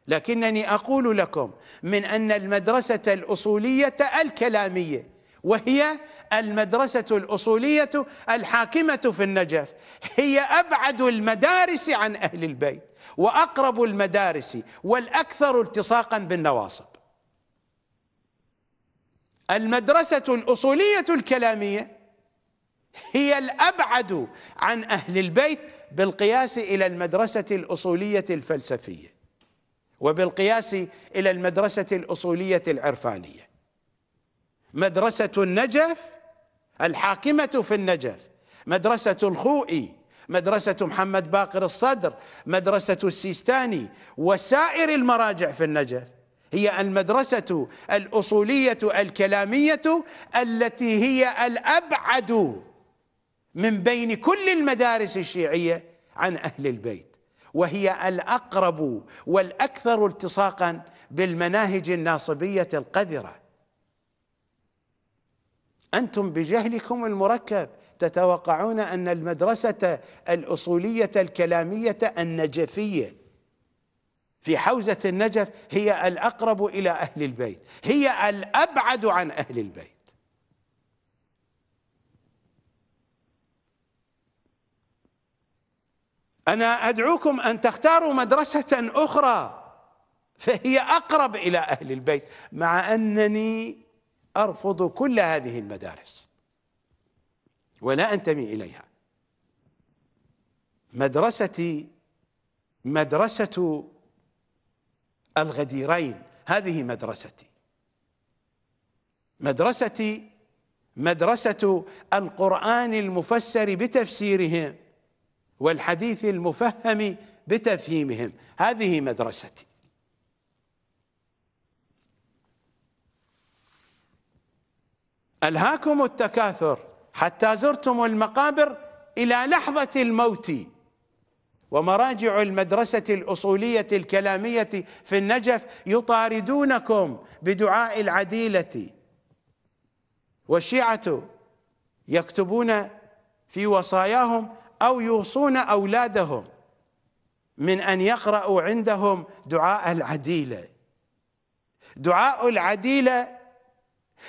[SPEAKER 1] لكنني أقول لكم من أن المدرسة الأصولية الكلامية وهي المدرسة الأصولية الحاكمة في النجف هي أبعد المدارس عن أهل البيت وأقرب المدارس والأكثر التصاقا بالنواصب المدرسة الأصولية الكلامية هي الأبعد عن أهل البيت بالقياس إلى المدرسة الأصولية الفلسفية وبالقياس إلى المدرسة الأصولية العرفانية مدرسة النجف الحاكمة في النجف مدرسة الخوئي مدرسة محمد باقر الصدر مدرسة السيستاني وسائر المراجع في النجف هي المدرسة الأصولية الكلامية التي هي الأبعد من بين كل المدارس الشيعية عن أهل البيت وهي الأقرب والأكثر التصاقا بالمناهج الناصبية القذرة انتم بجهلكم المركب تتوقعون ان المدرسه الاصوليه الكلاميه النجفيه في حوزه النجف هي الاقرب الى اهل البيت هي الابعد عن اهل البيت انا ادعوكم ان تختاروا مدرسه اخرى فهي اقرب الى اهل البيت مع انني أرفض كل هذه المدارس ولا أنتمي إليها مدرستي مدرسة الغديرين هذه مدرستي مدرستي مدرسة القرآن المفسر بتفسيرهم والحديث المفهم بتفهيمهم هذه مدرستي ألهاكم التكاثر حتى زرتم المقابر إلى لحظة الموت ومراجع المدرسة الأصولية الكلامية في النجف يطاردونكم بدعاء العديلة والشيعة يكتبون في وصاياهم أو يوصون أولادهم من أن يقرأوا عندهم دعاء العديلة دعاء العديلة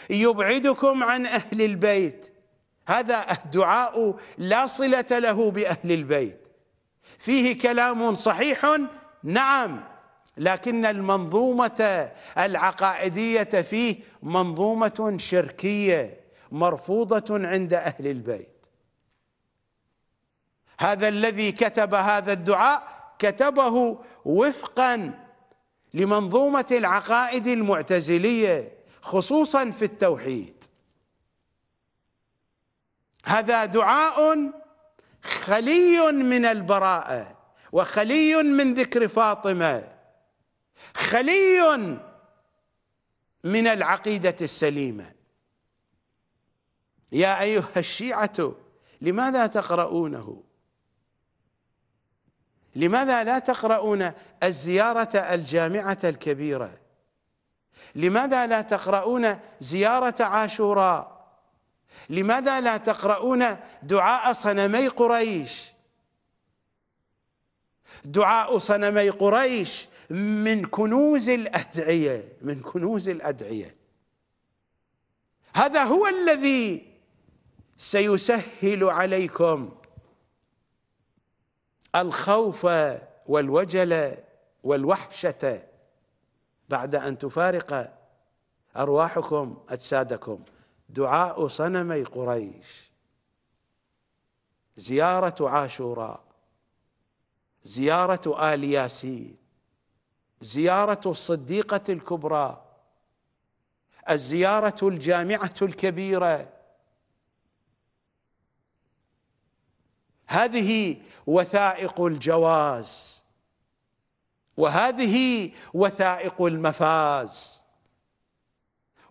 [SPEAKER 1] يبعدكم عن أهل البيت هذا الدعاء لا صلة له بأهل البيت فيه كلام صحيح نعم لكن المنظومة العقائدية فيه منظومة شركية مرفوضة عند أهل البيت هذا الذي كتب هذا الدعاء كتبه وفقا لمنظومة العقائد المعتزلية خصوصا في التوحيد هذا دعاء خلي من البراءه وخلي من ذكر فاطمه خلي من العقيده السليمه يا ايها الشيعه لماذا تقرؤونه لماذا لا تقرؤون الزياره الجامعه الكبيره لماذا لا تقرؤون زيارة عاشوراء لماذا لا تقرؤون دعاء صنمي قريش دعاء صنمي قريش من كنوز الأدعية من كنوز الأدعية هذا هو الذي سيسهل عليكم الخوف والوجل والوحشة بعد أن تفارق أرواحكم أجسادكم دعاء صنمي قريش زيارة عاشوراء زيارة آل ياسين زيارة الصديقة الكبرى الزيارة الجامعة الكبيرة هذه وثائق الجواز وهذه وثائق المفاز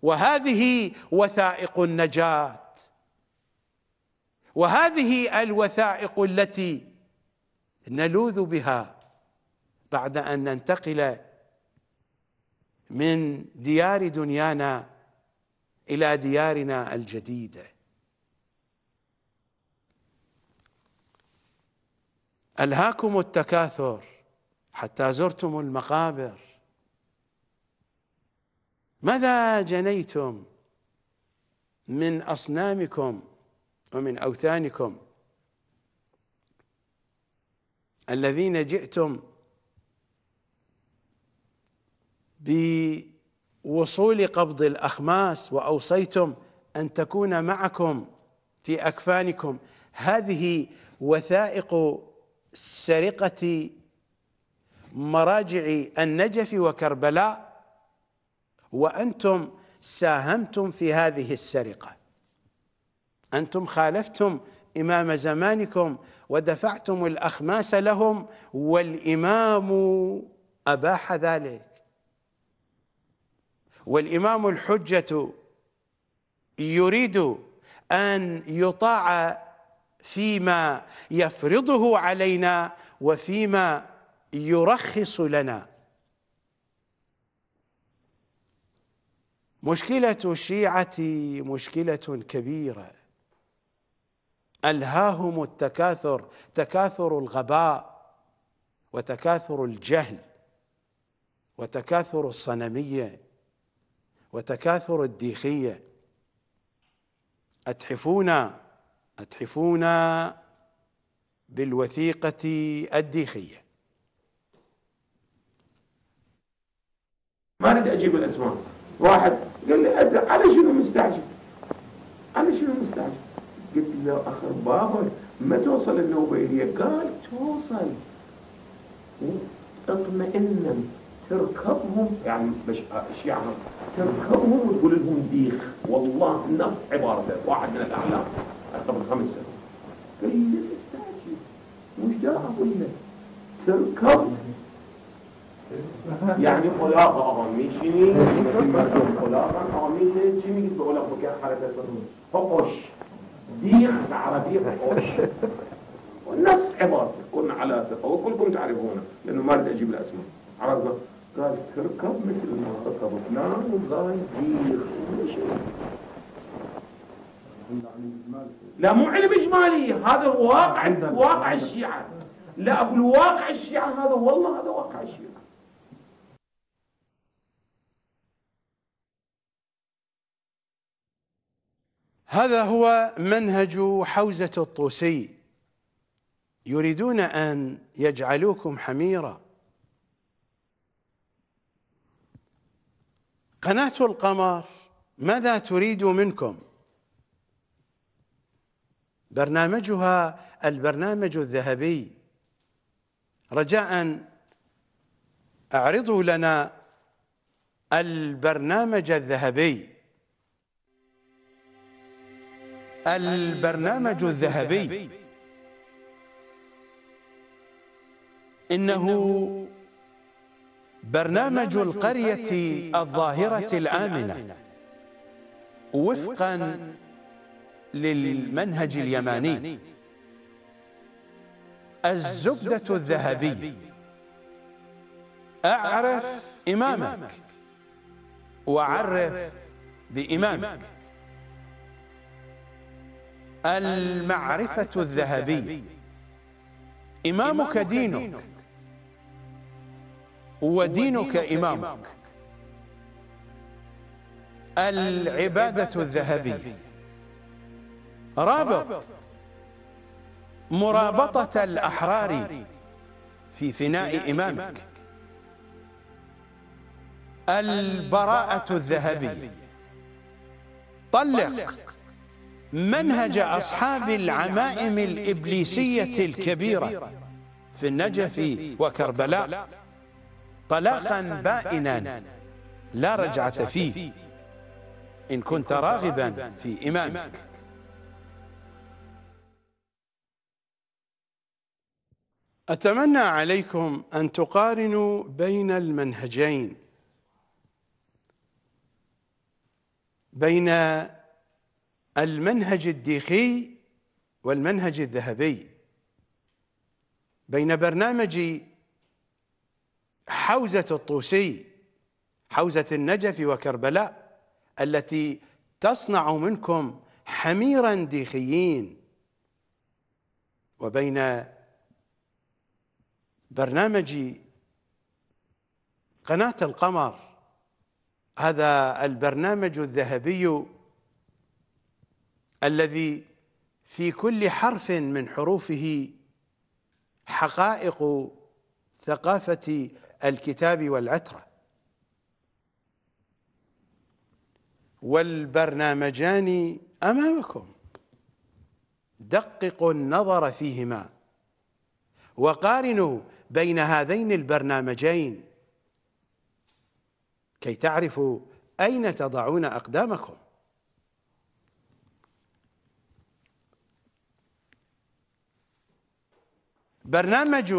[SPEAKER 1] وهذه وثائق النجاه وهذه الوثائق التي نلوذ بها بعد ان ننتقل من ديار دنيانا الى ديارنا الجديده الهاكم التكاثر حتى زرتم المقابر ماذا جنيتم من اصنامكم ومن اوثانكم الذين جئتم بوصول قبض الاخماس واوصيتم ان تكون معكم في اكفانكم هذه وثائق سرقه مراجع النجف وكربلاء وأنتم ساهمتم في هذه السرقة أنتم خالفتم إمام زمانكم ودفعتم الأخماس لهم والإمام أباح ذلك والإمام الحجة يريد أن يطاع فيما يفرضه علينا وفيما يرخص لنا مشكلة الشيعة مشكلة كبيرة ألهاهم التكاثر تكاثر الغباء وتكاثر الجهل وتكاثر الصنمية وتكاثر الديخية أتحفونا أتحفونا بالوثيقة الديخية ما اريد اجيب الاسماء واحد قال لي انت على شنو مستعجل على شنو مستعجل قلت له اخر بابك ما توصل النوبه الي قال توصل اطمئنا تركبهم يعني مش يعني تركبهم وتقول لهم ديخ والله النفس عبارته واحد من الاعلام قبل خمس سنوات قال لي مستعجل وش دا اقول لك تركبهم یعنی خلاق آقا میشینی خلاقا آقا میشینی چی میگید به اولاق بکن حرکتون حقش ديخ عربي حقش والناس عبارة كن على ثقة وكلكم تعرفونه لأنه ما رد أجيب الأسماء عرفنا قال تركب مثل ما ركب فلان وقال ديخ لا مو علم إجمالي هذا واقع واقع الشيعة لا أقول واقع الشيعة هذا والله هذا واقع الشيعة هذا هو منهج حوزة الطوسي يريدون أن يجعلوكم حميرا قناة القمر ماذا تريد منكم برنامجها البرنامج الذهبي رجاء اعرضوا لنا البرنامج الذهبي البرنامج الذهبي إنه برنامج القرية الظاهرة الآمنة وفقا للمنهج اليماني الزبدة الذهبيه أعرف إمامك وعرف بإمامك المعرفة الذهبية إمامك دينك ودينك إمامك العبادة الذهبية رابط مرابطة الأحرار في فناء إمامك البراءة الذهبية طلق منهج أصحاب العمائم الإبليسية الكبيرة في النجف وكربلاء طلاقا بائنا لا رجعة فيه إن كنت راغبا في إمامك أتمنى عليكم أن تقارنوا بين المنهجين بين المنهج الديخي والمنهج الذهبي بين برنامج حوزة الطوسي حوزة النجف وكربلاء التي تصنع منكم حميرا ديخيين وبين برنامج قناة القمر هذا البرنامج الذهبي الذي في كل حرف من حروفه حقائق ثقافة الكتاب والعترة والبرنامجان أمامكم دققوا النظر فيهما وقارنوا بين هذين البرنامجين كي تعرفوا أين تضعون أقدامكم برنامج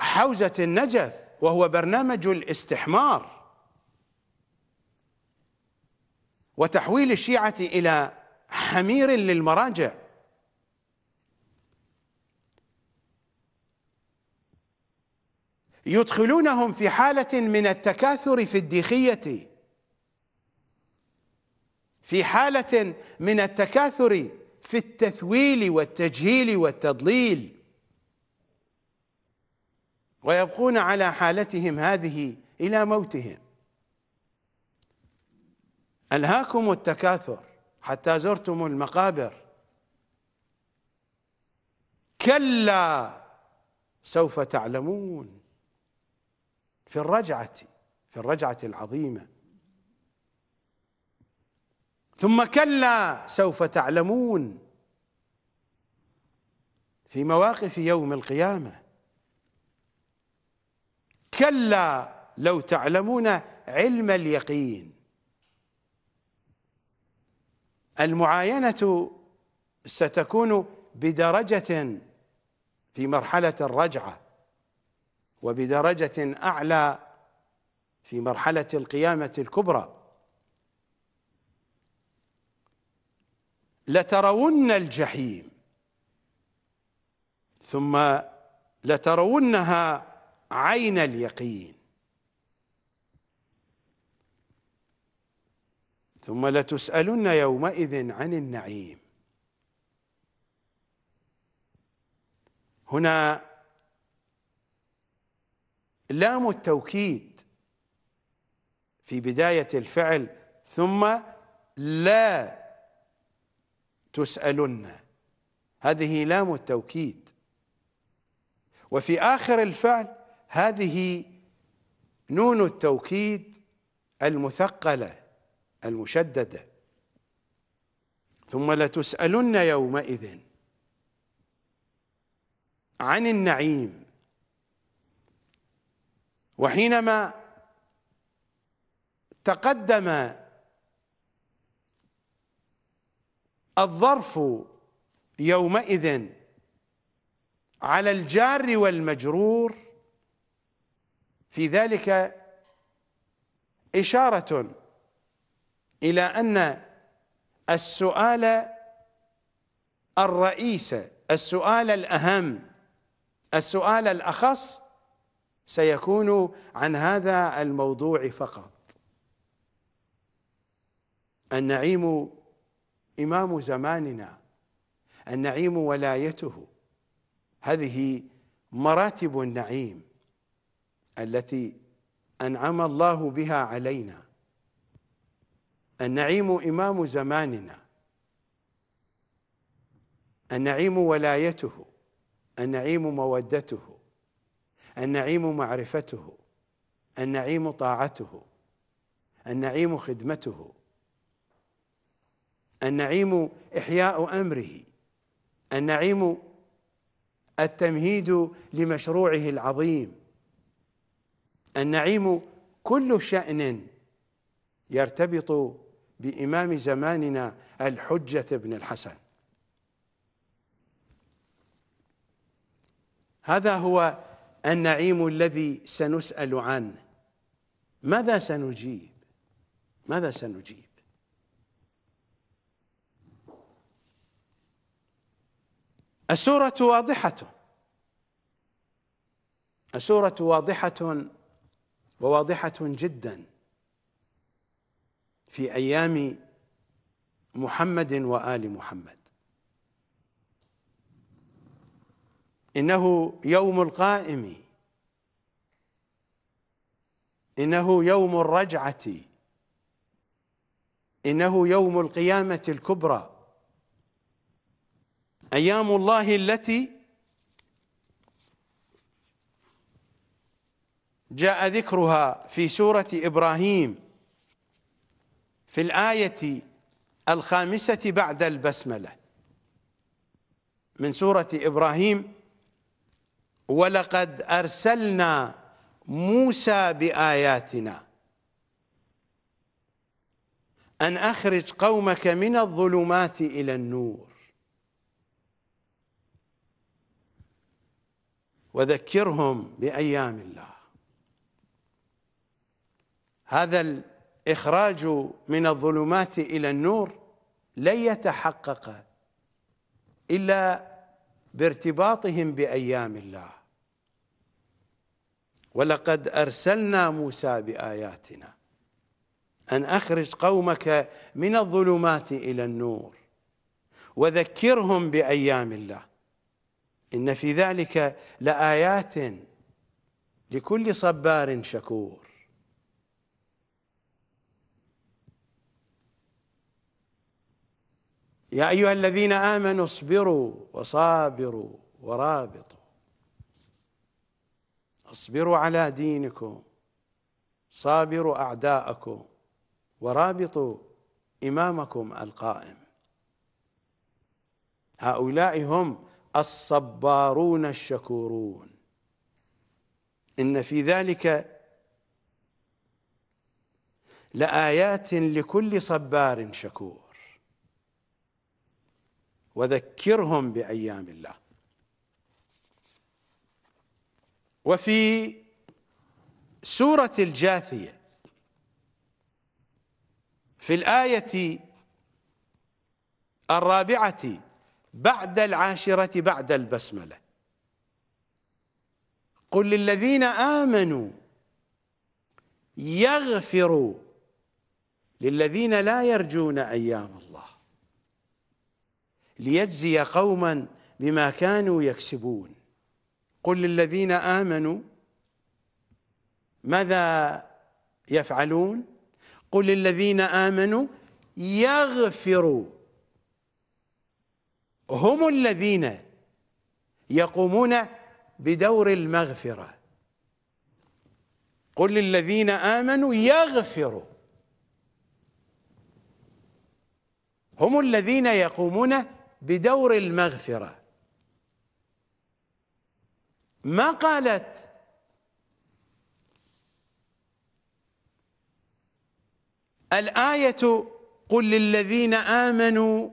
[SPEAKER 1] حوزة النجف وهو برنامج الاستحمار وتحويل الشيعة إلى حمير للمراجع يدخلونهم في حالة من التكاثر في الديخية في حالة من التكاثر في التثويل والتجهيل والتضليل ويبقون على حالتهم هذه إلى موتهم ألهاكم التكاثر حتى زرتم المقابر كلا سوف تعلمون في الرجعة في الرجعة العظيمة ثم كلا سوف تعلمون في مواقف يوم القيامه كلا لو تعلمون علم اليقين المعاينة ستكون بدرجة في مرحلة الرجعة وبدرجة أعلى في مرحلة القيامة الكبرى لترون الجحيم ثم لترونها عين اليقين ثم لتسألن يومئذ عن النعيم هنا لام التوكيد في بداية الفعل ثم لا تسألن هذه لام التوكيد وفي آخر الفعل هذه نون التوكيد المثقلة المشددة ثم لتسألن يومئذ عن النعيم وحينما تقدم الظرف يومئذ على الجار والمجرور في ذلك إشارة إلى أن السؤال الرئيس السؤال الأهم السؤال الأخص سيكون عن هذا الموضوع فقط النعيم إمام زماننا النعيم ولايته هذه مراتب النعيم التي أنعم الله بها علينا النعيم إمام زماننا النعيم ولايته النعيم مودته النعيم معرفته النعيم طاعته النعيم خدمته النعيم إحياء أمره النعيم التمهيد لمشروعه العظيم النعيم كل شأن يرتبط بإمام زماننا الحجة بن الحسن هذا هو النعيم الذي سنسأل عنه ماذا سنجيب ماذا سنجيب السورة واضحة السورة واضحة وواضحه جدا في ايام محمد وال محمد انه يوم القائم انه يوم الرجعه انه يوم القيامه الكبرى ايام الله التي جاء ذكرها في سورة إبراهيم في الآية الخامسة بعد البسملة من سورة إبراهيم ولقد أرسلنا موسى بآياتنا أن أخرج قومك من الظلمات إلى النور وذكرهم بأيام الله هذا الإخراج من الظلمات إلى النور لن يتحقق إلا بارتباطهم بأيام الله ولقد أرسلنا موسى بآياتنا أن أخرج قومك من الظلمات إلى النور وذكرهم بأيام الله إن في ذلك لآيات لكل صبار شكور يا ايها الذين امنوا اصبروا وصابروا ورابطوا اصبروا على دينكم صابروا اعداءكم ورابطوا امامكم القائم هؤلاء هم الصبارون الشكورون ان في ذلك لايات لكل صبار شكور وذكرهم بايام الله وفي سوره الجاثيه في الايه الرابعه بعد العاشره بعد البسمله قل للذين امنوا يغفروا للذين لا يرجون ايام ليجزي قوما بما كانوا يكسبون قل للذين آمنوا ماذا يفعلون قل للذين آمنوا يغفروا هم الذين يقومون بدور المغفرة قل للذين آمنوا يغفروا هم الذين يقومون بدور المغفرة ما قالت الآية قل للذين آمنوا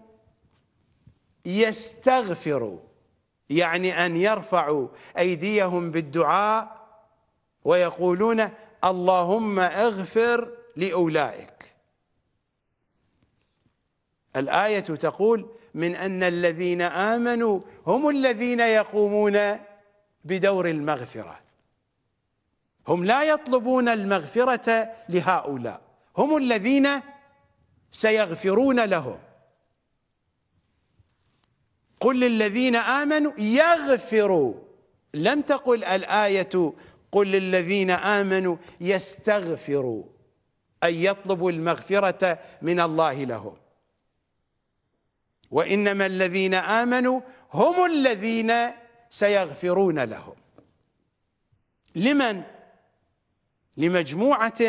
[SPEAKER 1] يستغفروا يعني أن يرفعوا أيديهم بالدعاء ويقولون اللهم اغفر لأولئك الآية تقول من أن الذين آمنوا هم الذين يقومون بدور المغفرة هم لا يطلبون المغفرة لهؤلاء هم الذين سيغفرون لهم قل للذين آمنوا يغفروا لم تقل الآية قل للذين آمنوا يستغفروا أي يطلبوا المغفرة من الله لهم وإنما الذين آمنوا هم الذين سيغفرون لهم لمن؟ لمجموعة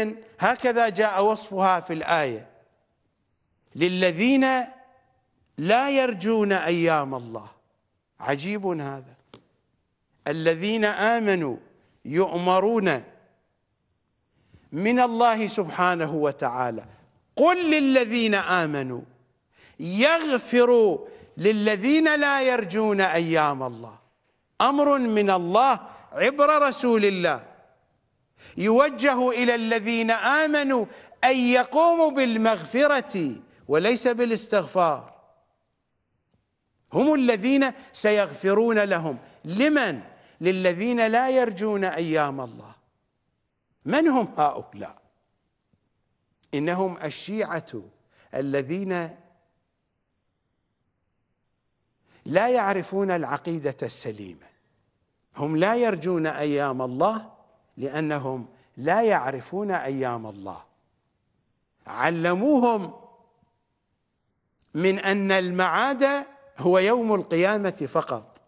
[SPEAKER 1] هكذا جاء وصفها في الآية للذين لا يرجون أيام الله عجيب هذا الذين آمنوا يؤمرون من الله سبحانه وتعالى قل للذين آمنوا يغفر للذين لا يرجون ايام الله امر من الله عبر رسول الله يوجه الى الذين امنوا ان يقوموا بالمغفره وليس بالاستغفار هم الذين سيغفرون لهم لمن للذين لا يرجون ايام الله من هم هؤلاء انهم الشيعه الذين لا يعرفون العقيده السليمه هم لا يرجون ايام الله لانهم لا يعرفون ايام الله علموهم من ان المعاد هو يوم القيامه فقط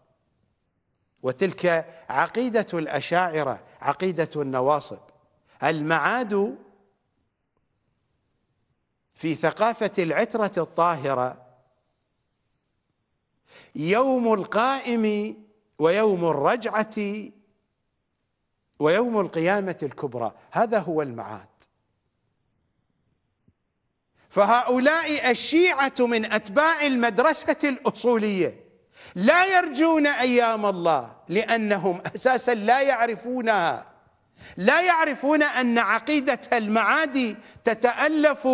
[SPEAKER 1] وتلك عقيده الاشاعره عقيده النواصب المعاد في ثقافه العتره الطاهره يوم القائم ويوم الرجعة ويوم القيامة الكبرى هذا هو المعاد فهؤلاء الشيعة من أتباع المدرسة الأصولية لا يرجون أيام الله لأنهم أساسا لا يعرفونها لا يعرفون أن عقيدة المعاد تتألف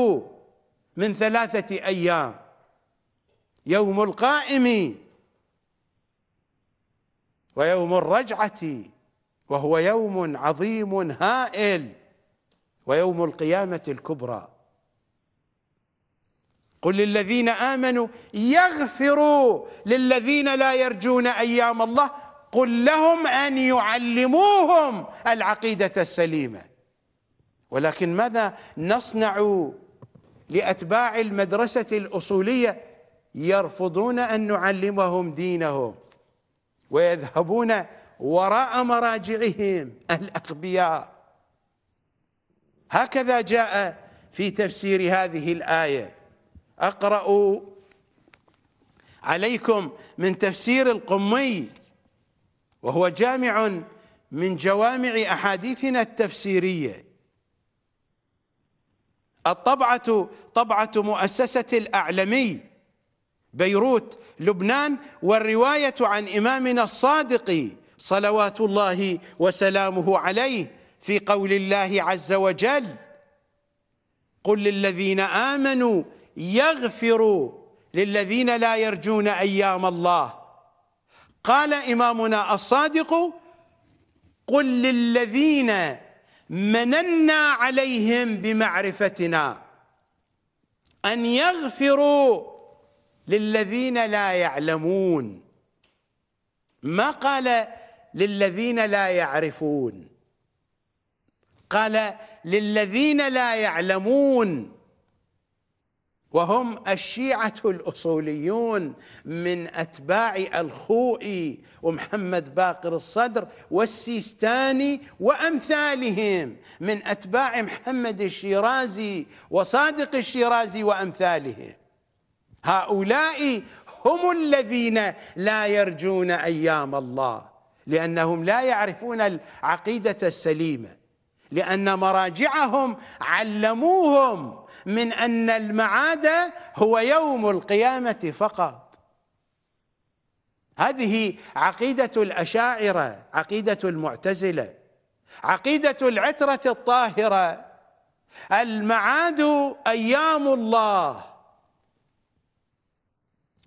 [SPEAKER 1] من ثلاثة أيام يوم القائم ويوم الرجعة وهو يوم عظيم هائل ويوم القيامة الكبرى قل للذين آمنوا يغفروا للذين لا يرجون أيام الله قل لهم أن يعلموهم العقيدة السليمة ولكن ماذا نصنع لأتباع المدرسة الأصولية يرفضون أن نعلمهم دينهم ويذهبون وراء مراجعهم الأقبياء هكذا جاء في تفسير هذه الآية أقرأ عليكم من تفسير القمي وهو جامع من جوامع أحاديثنا التفسيرية الطبعة طبعة مؤسسة الأعلمي بيروت لبنان والرواية عن إمامنا الصادق صلوات الله وسلامه عليه في قول الله عز وجل قل للذين آمنوا يغفروا للذين لا يرجون أيام الله قال إمامنا الصادق قل للذين مننا عليهم بمعرفتنا أن يغفروا للذين لا يعلمون ما قال للذين لا يعرفون قال للذين لا يعلمون وهم الشيعة الأصوليون من أتباع الخوئي ومحمد باقر الصدر والسيستاني وأمثالهم من أتباع محمد الشيرازي وصادق الشيرازي وأمثالهم هؤلاء هم الذين لا يرجون ايام الله لانهم لا يعرفون العقيده السليمه لان مراجعهم علموهم من ان المعاد هو يوم القيامه فقط هذه عقيده الاشاعره عقيده المعتزله عقيده العتره الطاهره المعاد ايام الله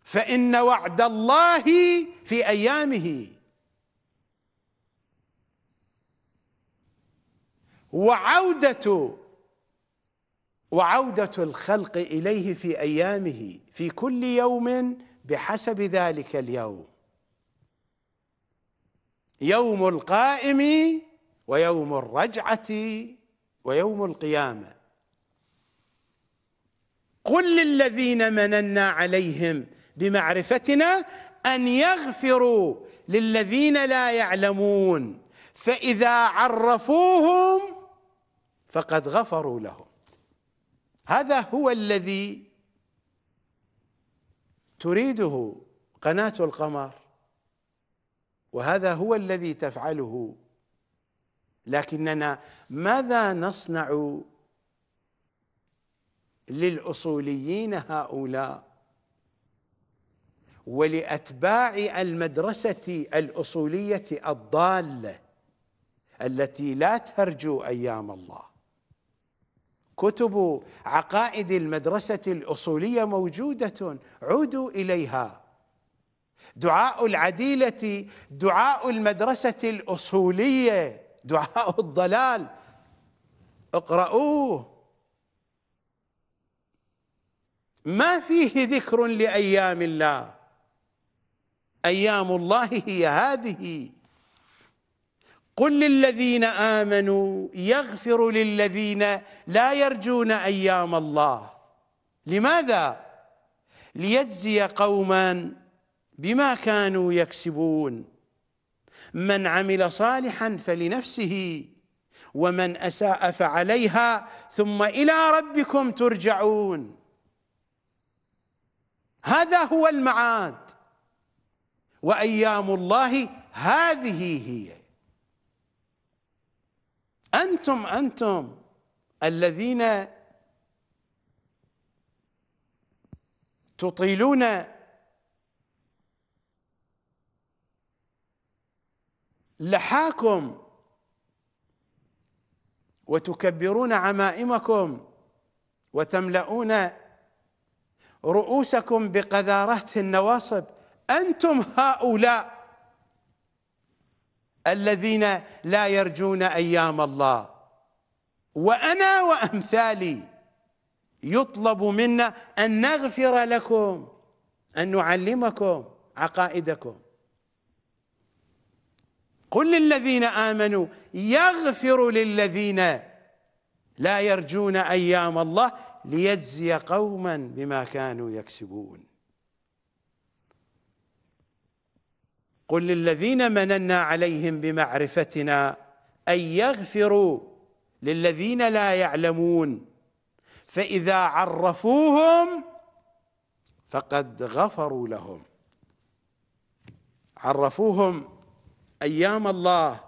[SPEAKER 1] فان وعد الله في ايامه وعوده وعوده الخلق اليه في ايامه في كل يوم بحسب ذلك اليوم يوم القائم ويوم الرجعه ويوم القيامه قل للذين مننا عليهم بمعرفتنا أن يغفروا للذين لا يعلمون فإذا عرفوهم فقد غفروا لهم هذا هو الذي تريده قناة القمر وهذا هو الذي تفعله لكننا ماذا نصنع للأصوليين هؤلاء ولاتباع المدرسه الاصوليه الضاله التي لا ترجو ايام الله كتب عقائد المدرسه الاصوليه موجوده عودوا اليها دعاء العديله دعاء المدرسه الاصوليه دعاء الضلال اقرأوه ما فيه ذكر لأيام الله ايام الله هي هذه قل للذين امنوا يغفر للذين لا يرجون ايام الله لماذا ليجزي قوما بما كانوا يكسبون من عمل صالحا فلنفسه ومن اساء فعليها ثم الى ربكم ترجعون هذا هو المعاد وايام الله هذه هي انتم انتم الذين تطيلون لحاكم وتكبرون عمائمكم وتملؤون رؤوسكم بقذارات النواصب أنتم هؤلاء الذين لا يرجون أيام الله وأنا وأمثالي يطلب منا أن نغفر لكم أن نعلمكم عقائدكم قل للذين آمنوا يغفر للذين لا يرجون أيام الله ليجزي قوما بما كانوا يكسبون قل للذين مننا عليهم بمعرفتنا أن يغفروا للذين لا يعلمون فإذا عرفوهم فقد غفروا لهم عرفوهم أيام الله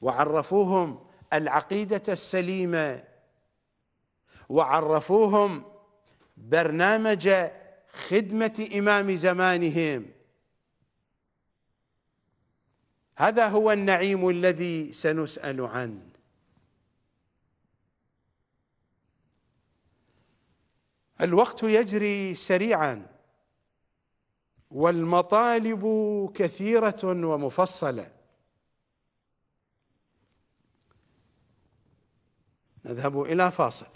[SPEAKER 1] وعرفوهم العقيدة السليمة وعرفوهم برنامج خدمة إمام زمانهم هذا هو النعيم الذي سنسأل عنه الوقت يجري سريعا والمطالب كثيرة ومفصلة نذهب إلى فاصل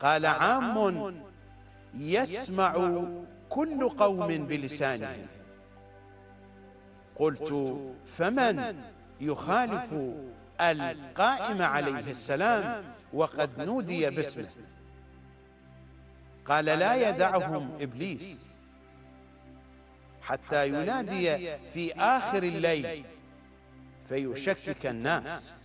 [SPEAKER 1] قال عام يسمع كل قوم بلسانهم قلت فمن يخالف القائم عليه السلام وقد نودي باسمه قال لا يدعهم إبليس حتى ينادي في آخر الليل فيشكك الناس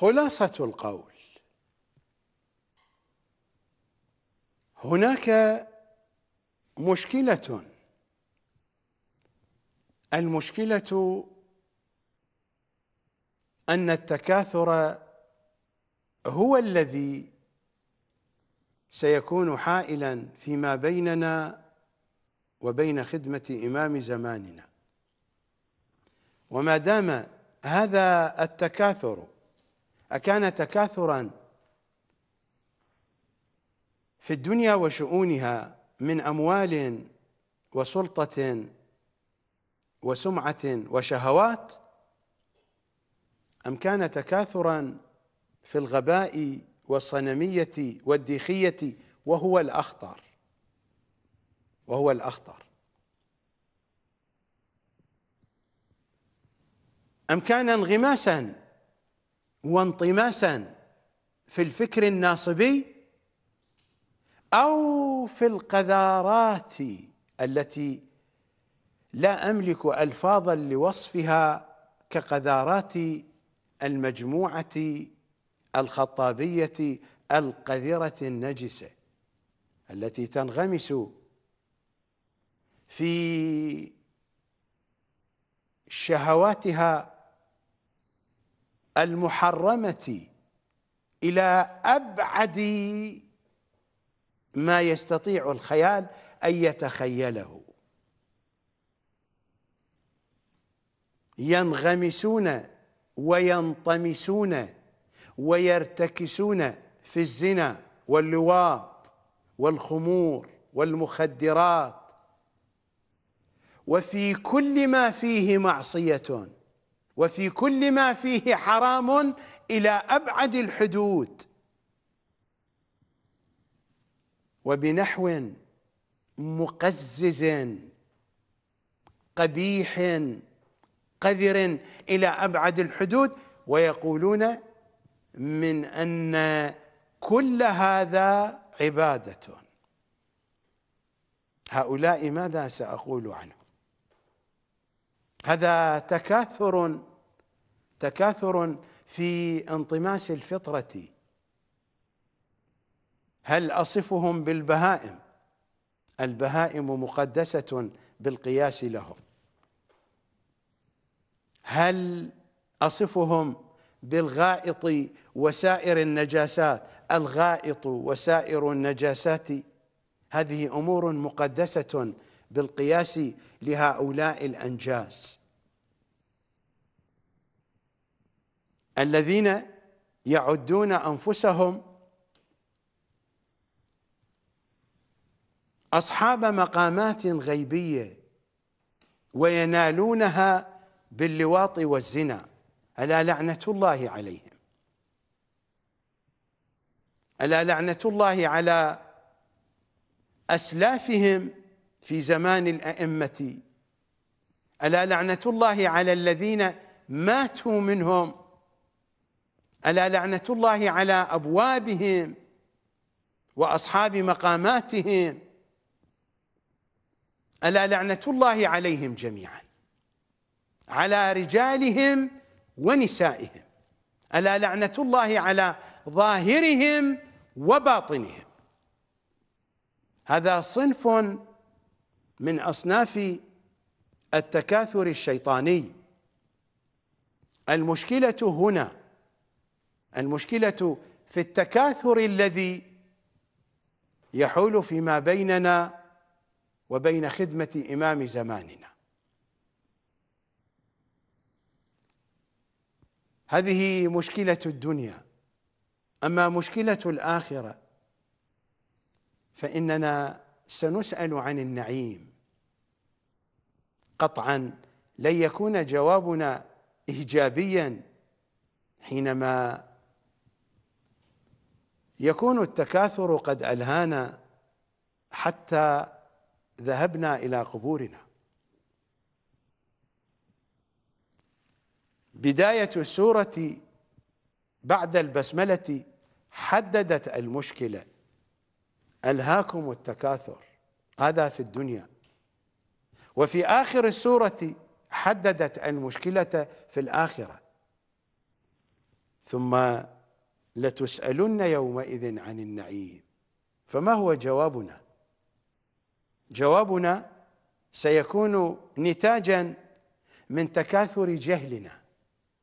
[SPEAKER 1] خلاصة القول هناك مشكلة المشكلة أن التكاثر هو الذي سيكون حائلا فيما بيننا وبين خدمة إمام زماننا وما دام هذا التكاثر أكان تكاثرا في الدنيا وشؤونها من أموال وسلطة وسمعة وشهوات أم كان تكاثرا في الغباء والصنمية والديخية وهو الأخطر وهو الأخطر أم كان انغماسا وانطماسا في الفكر الناصبي او في القذارات التي لا املك الفاظا لوصفها كقذارات المجموعه الخطابيه القذره النجسه التي تنغمس في شهواتها المحرمة إلى أبعد ما يستطيع الخيال أن يتخيله ينغمسون وينطمسون ويرتكسون في الزنا واللواط والخمور والمخدرات وفي كل ما فيه معصية وفي كل ما فيه حرام إلى أبعد الحدود وبنحو مقزز قبيح قذر إلى أبعد الحدود ويقولون من أن كل هذا عبادة هؤلاء ماذا سأقول عنهم هذا تكاثر تكاثر في انطماس الفطره هل اصفهم بالبهائم البهائم مقدسه بالقياس لهم هل اصفهم بالغائط وسائر النجاسات الغائط وسائر النجاسات هذه امور مقدسه بالقياس لهؤلاء الأنجاز الذين يعدون أنفسهم أصحاب مقامات غيبية وينالونها باللواط والزنا ألا لعنة الله عليهم ألا لعنة الله على أسلافهم في زمان الأئمة ألا لعنة الله على الذين ماتوا منهم ألا لعنة الله على أبوابهم وأصحاب مقاماتهم ألا لعنة الله عليهم جميعا على رجالهم ونسائهم ألا لعنة الله على ظاهرهم وباطنهم هذا صنف من أصناف التكاثر الشيطاني المشكلة هنا المشكلة في التكاثر الذي يحول فيما بيننا وبين خدمة إمام زماننا هذه مشكلة الدنيا أما مشكلة الآخرة فإننا سنسأل عن النعيم قطعا لن يكون جوابنا إيجابيا حينما يكون التكاثر قد ألهانا حتى ذهبنا إلى قبورنا بداية السورة بعد البسملة حددت المشكله ألهاكم التكاثر هذا في الدنيا وفي آخر السورة حددت المشكلة في الآخرة ثم لتسألن يومئذ عن النعيم فما هو جوابنا جوابنا سيكون نتاجا من تكاثر جهلنا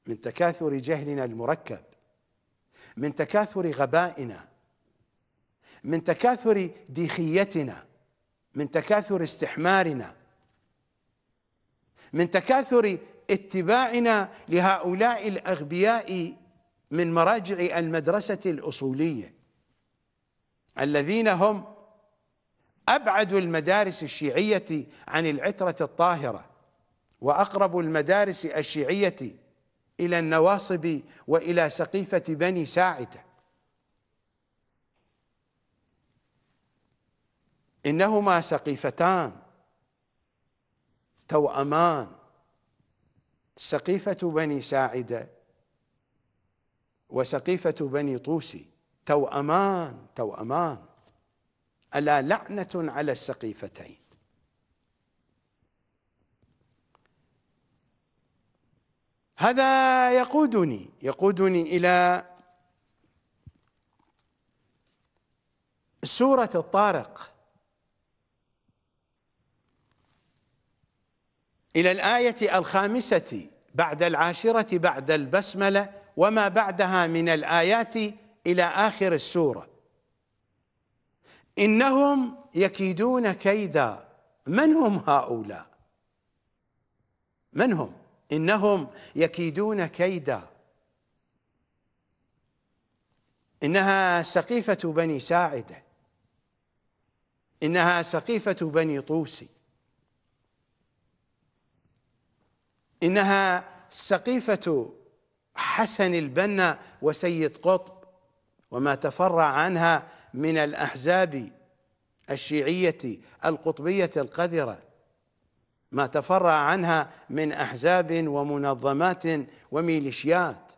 [SPEAKER 1] من تكاثر جهلنا المركب من تكاثر غبائنا من تكاثر ديخيتنا من تكاثر استحمارنا من تكاثر اتباعنا لهؤلاء الاغبياء من مراجع المدرسه الاصوليه الذين هم ابعد المدارس الشيعيه عن العتره الطاهره واقرب المدارس الشيعيه الى النواصب والى سقيفه بني ساعده إنهما سقيفتان توأمان سقيفة بني ساعدة وسقيفة بني طوسي توأمان توأمان ألا لعنة على السقيفتين هذا يقودني يقودني إلى سورة الطارق إلى الآية الخامسة بعد العاشرة بعد البسملة وما بعدها من الآيات إلى آخر السورة إنهم يكيدون كيدا من هم هؤلاء من هم إنهم يكيدون كيدا إنها سقيفة بني ساعدة إنها سقيفة بني طوسي إنها سقيفة حسن البنا وسيد قطب وما تفرع عنها من الأحزاب الشيعية القطبية القذرة ما تفرع عنها من أحزاب ومنظمات وميليشيات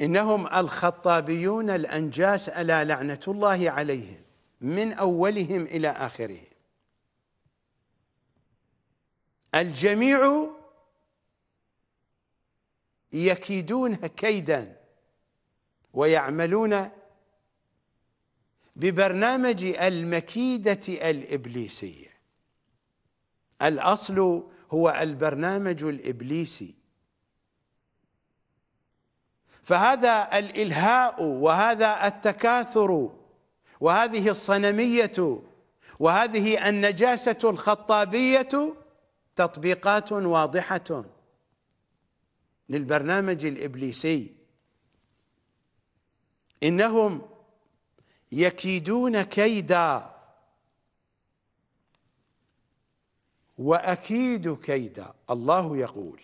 [SPEAKER 1] إنهم الخطابيون الأنجاس ألا لعنة الله عليهم من أولهم إلى آخرهم الجميع يكيدون كيدا ويعملون ببرنامج المكيدة الإبليسية الأصل هو البرنامج الإبليسي فهذا الإلهاء وهذا التكاثر وهذه الصنمية وهذه النجاسة الخطابية تطبيقات واضحه للبرنامج الابليسي انهم يكيدون كيدا واكيد كيدا الله يقول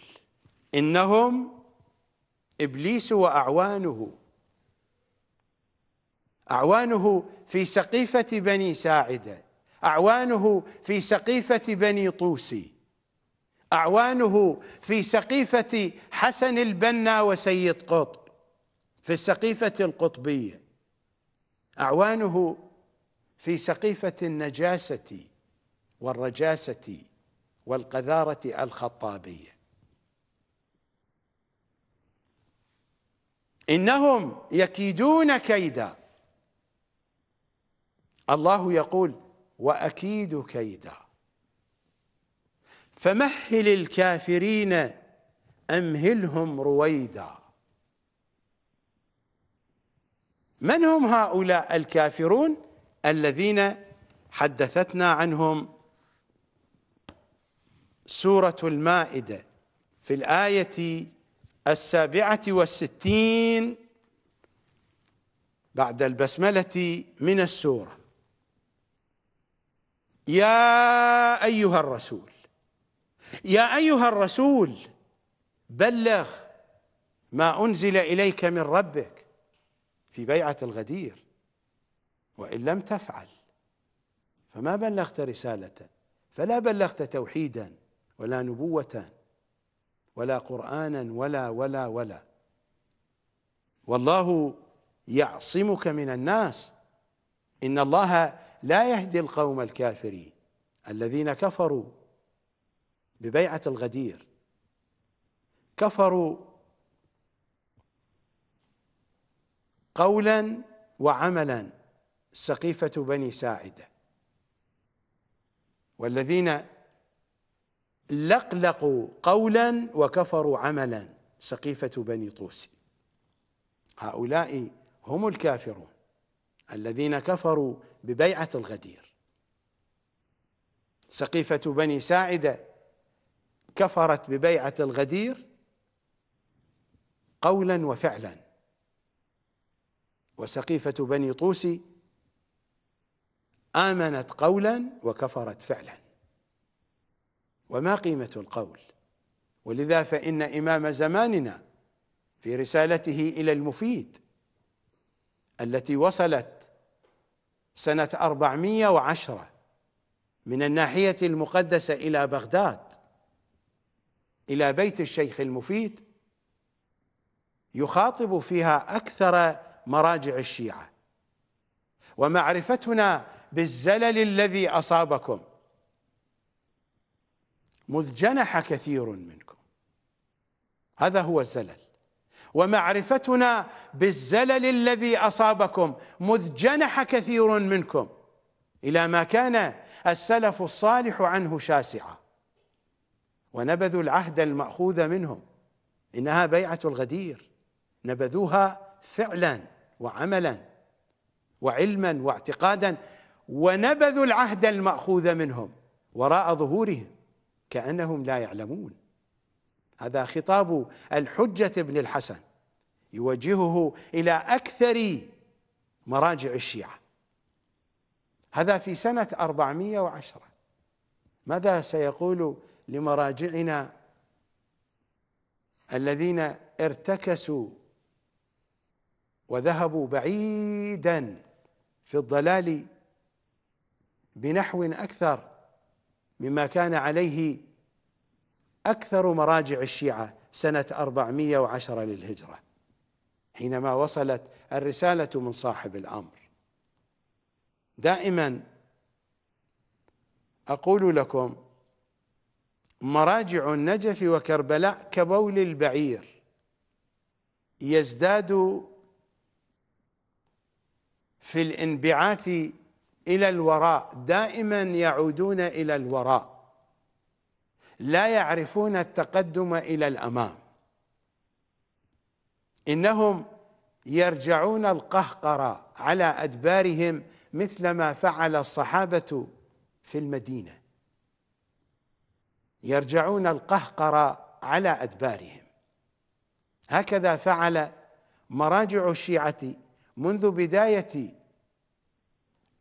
[SPEAKER 1] انهم ابليس واعوانه اعوانه في سقيفه بني ساعده اعوانه في سقيفه بني طوسي أعوانه في سقيفة حسن البنا وسيد قطب في السقيفة القطبية أعوانه في سقيفة النجاسة والرجاسة والقذارة الخطابية إنهم يكيدون كيدا الله يقول وأكيد كيداً فمهل الكافرين أمهلهم رويدا من هم هؤلاء الكافرون الذين حدثتنا عنهم سورة المائدة في الآية السابعة والستين بعد البسملة من السورة يا أيها الرسول يا ايها الرسول بلغ ما انزل اليك من ربك في بيعه الغدير وان لم تفعل فما بلغت رسالة فلا بلغت توحيدا ولا نبوة ولا قرآنا ولا ولا ولا والله يعصمك من الناس إن الله لا يهدي القوم الكافرين الذين كفروا ببيعة الغدير كفروا قولا وعملا سقيفة بني ساعدة والذين لقلقوا قولا وكفروا عملا سقيفة بني طوس هؤلاء هم الكافرون الذين كفروا ببيعة الغدير سقيفة بني ساعدة كفرت ببيعة الغدير قولا وفعلا وسقيفة بني طوسي آمنت قولا وكفرت فعلا وما قيمة القول ولذا فإن إمام زماننا في رسالته إلى المفيد التي وصلت سنة 410 من الناحية المقدسة إلى بغداد إلى بيت الشيخ المفيد يخاطب فيها أكثر مراجع الشيعة ومعرفتنا بالزلل الذي أصابكم مذ جنح كثير منكم هذا هو الزلل ومعرفتنا بالزلل الذي أصابكم مذ جنح كثير منكم إلى ما كان السلف الصالح عنه شاسعا ونبذوا العهد الماخوذ منهم انها بيعه الغدير نبذوها فعلا وعملا وعلما واعتقادا ونبذوا العهد الماخوذ منهم وراء ظهورهم كانهم لا يعلمون هذا خطاب الحجه بن الحسن يوجهه الى اكثر مراجع الشيعه هذا في سنه 410 ماذا سيقول لمراجعنا الذين ارتكسوا وذهبوا بعيدا في الضلال بنحو اكثر مما كان عليه اكثر مراجع الشيعه سنه 410 للهجره حينما وصلت الرساله من صاحب الامر دائما اقول لكم مراجع النجف وكربلاء كبول البعير يزداد في الانبعاث الى الوراء دائما يعودون الى الوراء لا يعرفون التقدم الى الامام انهم يرجعون القهقرة على أدبارهم مثلما فعل الصحابة في المدينة يرجعون القهقر على أدبارهم هكذا فعل مراجع الشيعة منذ بداية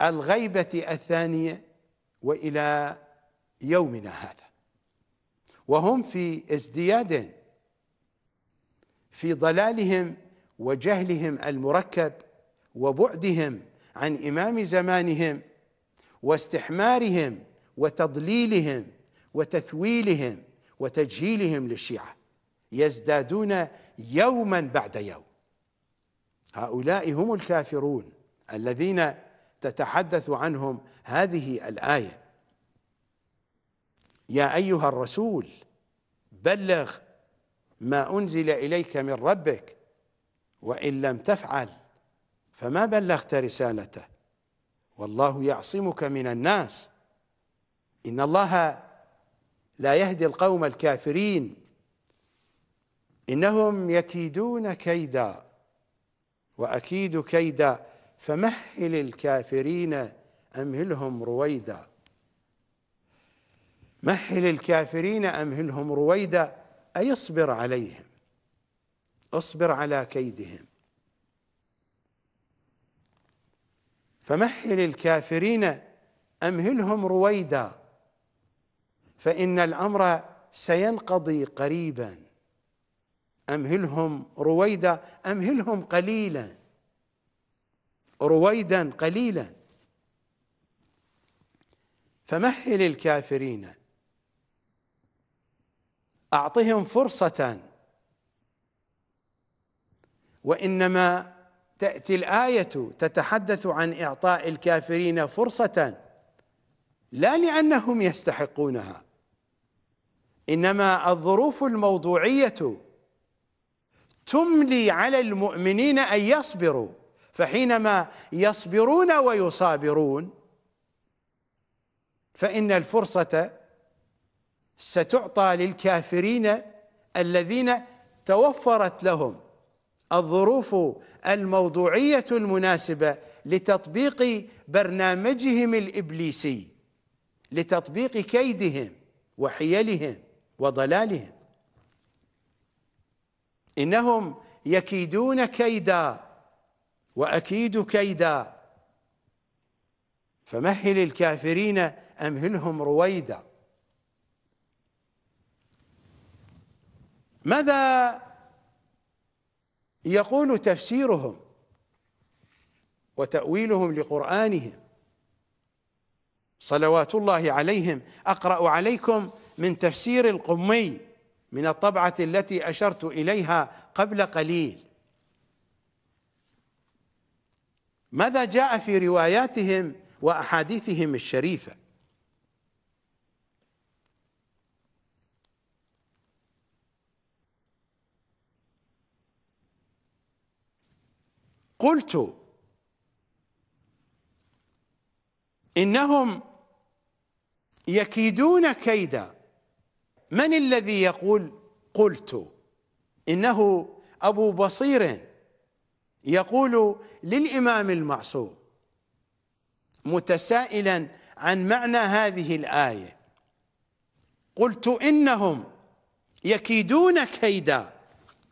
[SPEAKER 1] الغيبة الثانية وإلى يومنا هذا وهم في ازدياد في ضلالهم وجهلهم المركب وبعدهم عن إمام زمانهم واستحمارهم وتضليلهم وتثويلهم وتجهيلهم للشيعة يزدادون يوما بعد يوم هؤلاء هم الكافرون الذين تتحدث عنهم هذه الآية يا أيها الرسول بلغ ما أنزل إليك من ربك وإن لم تفعل فما بلغت رسالته والله يعصمك من الناس إن الله لا يهدي القوم الكافرين انهم يكيدون كيدا واكيد كيدا فمهل الكافرين امهلهم رويدا مهل الكافرين امهلهم رويدا اي اصبر عليهم اصبر على كيدهم فمهل الكافرين امهلهم رويدا فإن الأمر سينقضي قريبا أمهلهم رويدا أمهلهم قليلا رويدا قليلا فمهل الكافرين أعطهم فرصة وإنما تأتي الآية تتحدث عن إعطاء الكافرين فرصة لا لأنهم يستحقونها انما الظروف الموضوعيه تملي على المؤمنين ان يصبروا فحينما يصبرون ويصابرون فان الفرصه ستعطى للكافرين الذين توفرت لهم الظروف الموضوعيه المناسبه لتطبيق برنامجهم الابليسي لتطبيق كيدهم وحيلهم وضلالهم إنهم يكيدون كيدا وأكيد كيدا فمهل الكافرين أمهلهم رويدا ماذا يقول تفسيرهم وتأويلهم لقرآنهم صلوات الله عليهم أقرأ عليكم من تفسير القمي من الطبعة التي أشرت إليها قبل قليل ماذا جاء في رواياتهم وأحاديثهم الشريفة قلت إنهم يكيدون كيداً من الذي يقول قلت إنه أبو بصير يقول للإمام المعصوم متسائلا عن معنى هذه الآية قلت إنهم يكيدون كيدا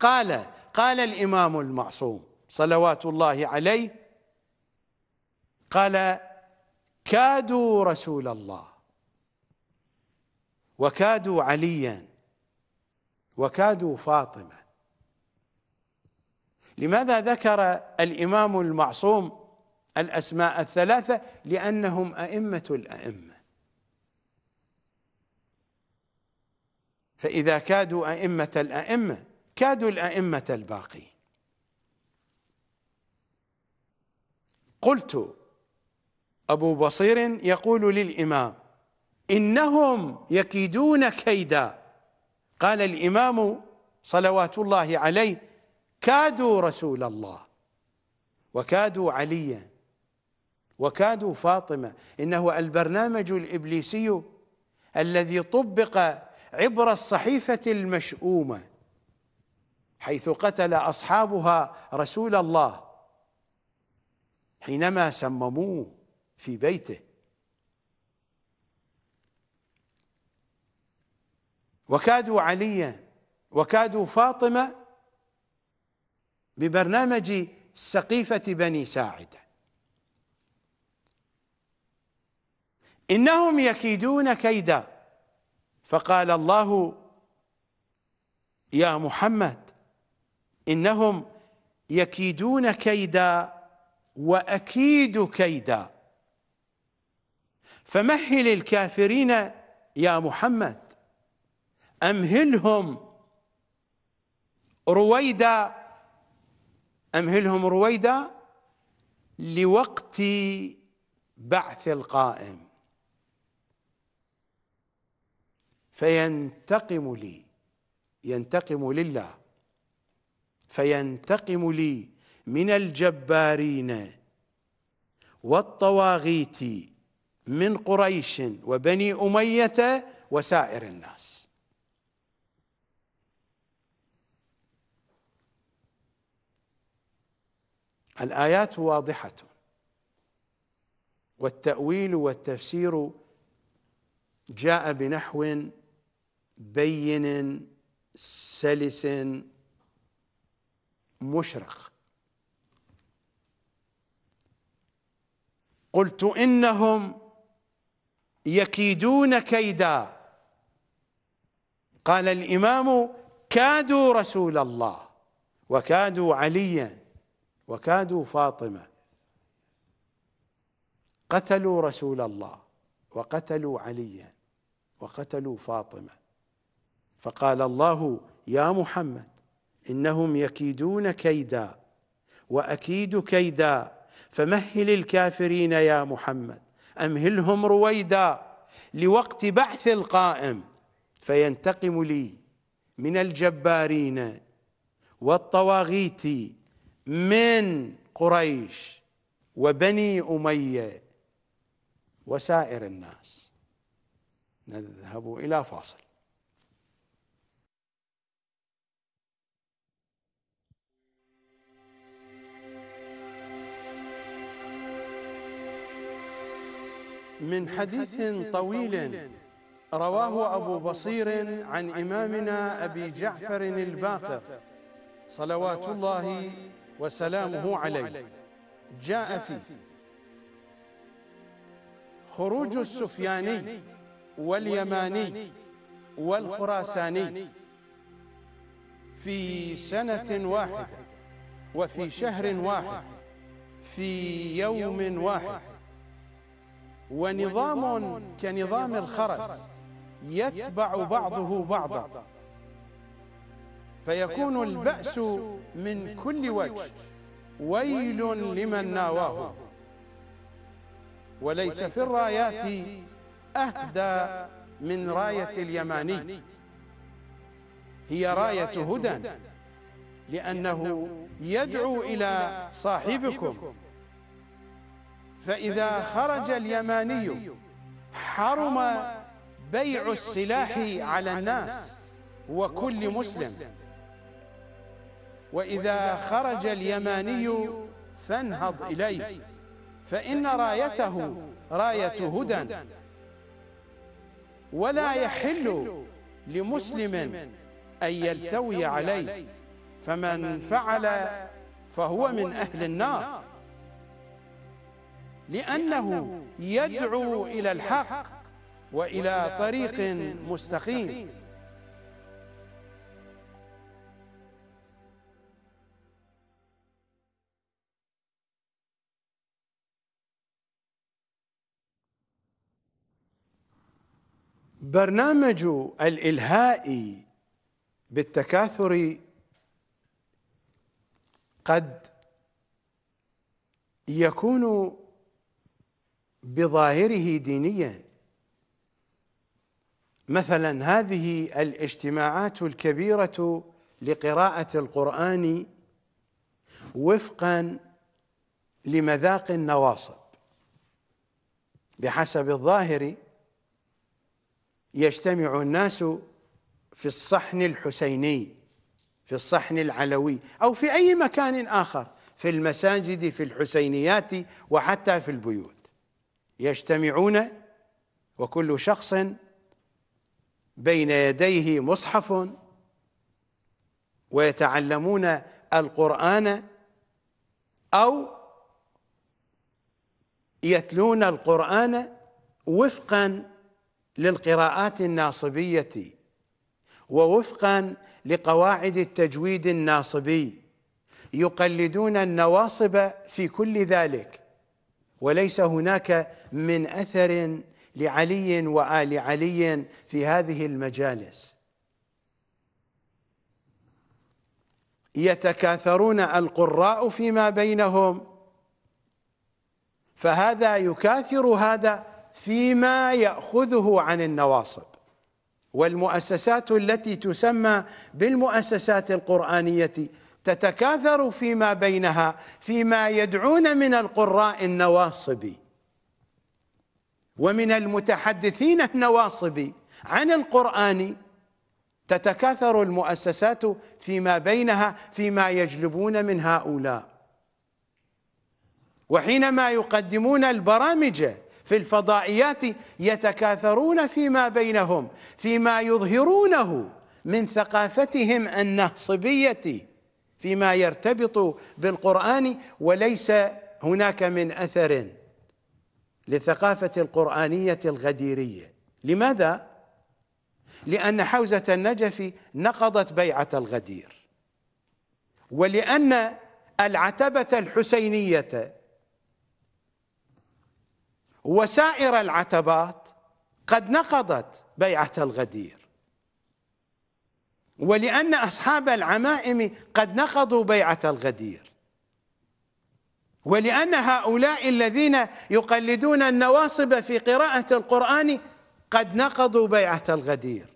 [SPEAKER 1] قال قال الإمام المعصوم صلوات الله عليه قال كادوا رسول الله وكادوا عليا وكادوا فاطمة لماذا ذكر الإمام المعصوم الأسماء الثلاثة لأنهم أئمة الأئمة فإذا كادوا أئمة الأئمة كادوا الأئمة الباقين قلت أبو بصير يقول للإمام إنهم يكيدون كيدا قال الإمام صلوات الله عليه كادوا رسول الله وكادوا عليا وكادوا فاطمة إنه البرنامج الإبليسي الذي طبق عبر الصحيفة المشؤومة حيث قتل أصحابها رسول الله حينما سمموه في بيته وكادوا عليا وكادوا فاطمة ببرنامج سقيفة بني ساعدة إنهم يكيدون كيدا فقال الله يا محمد إنهم يكيدون كيدا وأكيد كيدا فمهل الكافرين يا محمد أمهلهم رويدا أمهلهم رويدا لوقت بعث القائم فينتقم لي ينتقم لله فينتقم لي من الجبارين والطواغيت من قريش وبني أمية وسائر الناس الايات واضحه والتاويل والتفسير جاء بنحو بين سلس مشرق قلت انهم يكيدون كيدا قال الامام كادوا رسول الله وكادوا عليا وكادوا فاطمه قتلوا رسول الله وقتلوا عليا وقتلوا فاطمه فقال الله يا محمد انهم يكيدون كيدا واكيد كيدا فمهل الكافرين يا محمد امهلهم رويدا لوقت بعث القائم فينتقم لي من الجبارين والطواغيت من قريش وبني اميه وسائر الناس نذهب الى فاصل من حديث طويل رواه أبو بصير عن إمامنا أبي جعفر الباقر صلوات الله وسلامه عليه جاء فيه خروج السفياني واليماني والخراساني في سنة واحدة وفي شهر واحد في يوم واحد ونظام كنظام الخرس يتبع بعضه بعضا فيكون البأس من كل وجه ويل لمن ناواه وليس في الرايات أهدى من راية اليماني هي راية هدى لأنه يدعو إلى صاحبكم فإذا خرج اليماني حرم بيع السلاح على الناس وكل مسلم وإذا خرج اليماني فانهض إليه فإن رايته راية هدى ولا يحل لمسلم أن يلتوي عليه فمن فعل فهو من أهل النار لأنه يدعو إلى الحق وإلى طريق مستقيم برنامج الإلهاء بالتكاثر قد يكون بظاهره دينيا مثلا هذه الاجتماعات الكبيرة لقراءة القرآن وفقا لمذاق النواصب بحسب الظاهر يجتمع الناس في الصحن الحسيني في الصحن العلوي أو في أي مكان آخر في المساجد في الحسينيات وحتى في البيوت يجتمعون وكل شخص بين يديه مصحف ويتعلمون القرآن أو يتلون القرآن وفقا للقراءات الناصبية ووفقا لقواعد التجويد الناصبي يقلدون النواصب في كل ذلك وليس هناك من أثر لعلي وآل علي في هذه المجالس يتكاثرون القراء فيما بينهم فهذا يكاثر هذا فيما ياخذه عن النواصب والمؤسسات التي تسمى بالمؤسسات القرانيه تتكاثر فيما بينها فيما يدعون من القراء النواصبي ومن المتحدثين النواصبي عن القرآن تتكاثر المؤسسات فيما بينها فيما يجلبون من هؤلاء وحينما يقدمون البرامج في الفضائيات يتكاثرون فيما بينهم فيما يظهرونه من ثقافتهم النهصبية فيما يرتبط بالقرآن وليس هناك من أثر للثقافة القرآنية الغديرية لماذا؟ لأن حوزة النجف نقضت بيعة الغدير ولأن العتبة الحسينية وسائر العتبات قد نقضت بيعة الغدير ولأن أصحاب العمائم قد نقضوا بيعة الغدير ولأن هؤلاء الذين يقلدون النواصب في قراءة القرآن قد نقضوا بيعة الغدير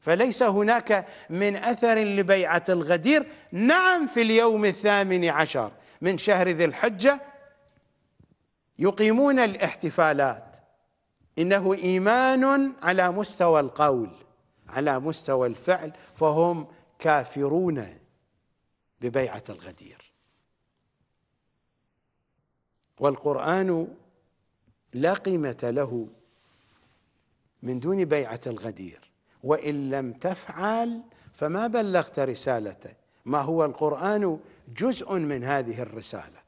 [SPEAKER 1] فليس هناك من أثر لبيعة الغدير نعم في اليوم الثامن عشر من شهر ذي الحجة يقيمون الاحتفالات انه ايمان على مستوى القول على مستوى الفعل فهم كافرون ببيعه الغدير والقران لا قيمه له من دون بيعه الغدير وان لم تفعل فما بلغت رسالته ما هو القران جزء من هذه الرساله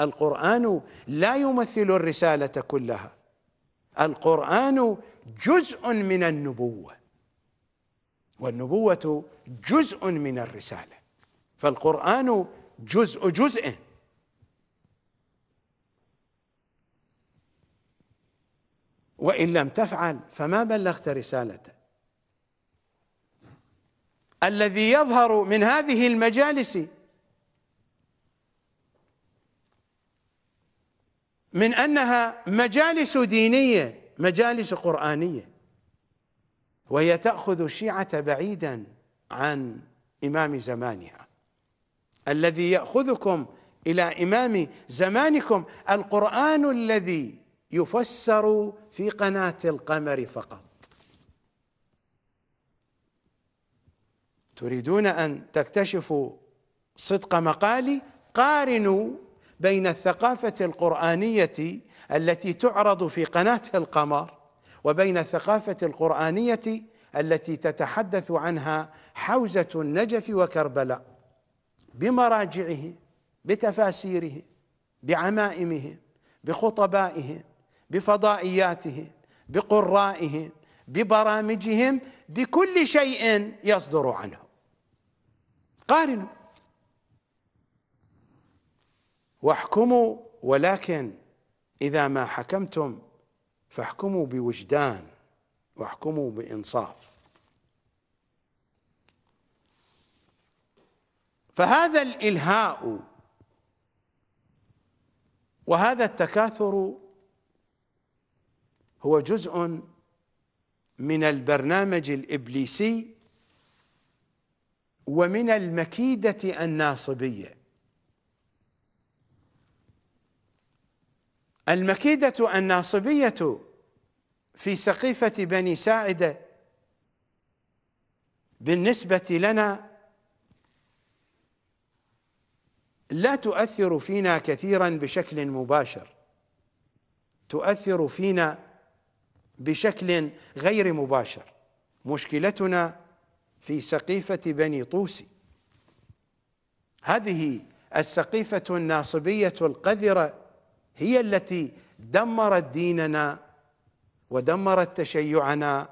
[SPEAKER 1] القرآن لا يمثل الرسالة كلها القرآن جزء من النبوة والنبوة جزء من الرسالة فالقرآن جزء جزء وإن لم تفعل فما بلغت رسالته الذي يظهر من هذه المجالس من أنها مجالس دينية مجالس قرآنية وهي تأخذ الشيعة بعيدا عن إمام زمانها الذي يأخذكم إلى إمام زمانكم القرآن الذي يفسر في قناة القمر فقط تريدون أن تكتشفوا صدق مقالي قارنوا بين الثقافة القرآنية التي تعرض في قناة القمر وبين الثقافة القرآنية التي تتحدث عنها حوزة النجف وكربلاء بمراجعه بتفاسيره بعمائمه بخطبائه بفضائياته بقرائهم ببرامجهم بكل شيء يصدر عنه قارنوا واحكموا ولكن إذا ما حكمتم فاحكموا بوجدان واحكموا بإنصاف فهذا الإلهاء وهذا التكاثر هو جزء من البرنامج الإبليسي ومن المكيدة الناصبية المكيدة الناصبية في سقيفة بني ساعدة بالنسبة لنا لا تؤثر فينا كثيرا بشكل مباشر تؤثر فينا بشكل غير مباشر مشكلتنا في سقيفة بني طوسي هذه السقيفة الناصبية القذرة هي التي دمرت ديننا ودمرت تشيعنا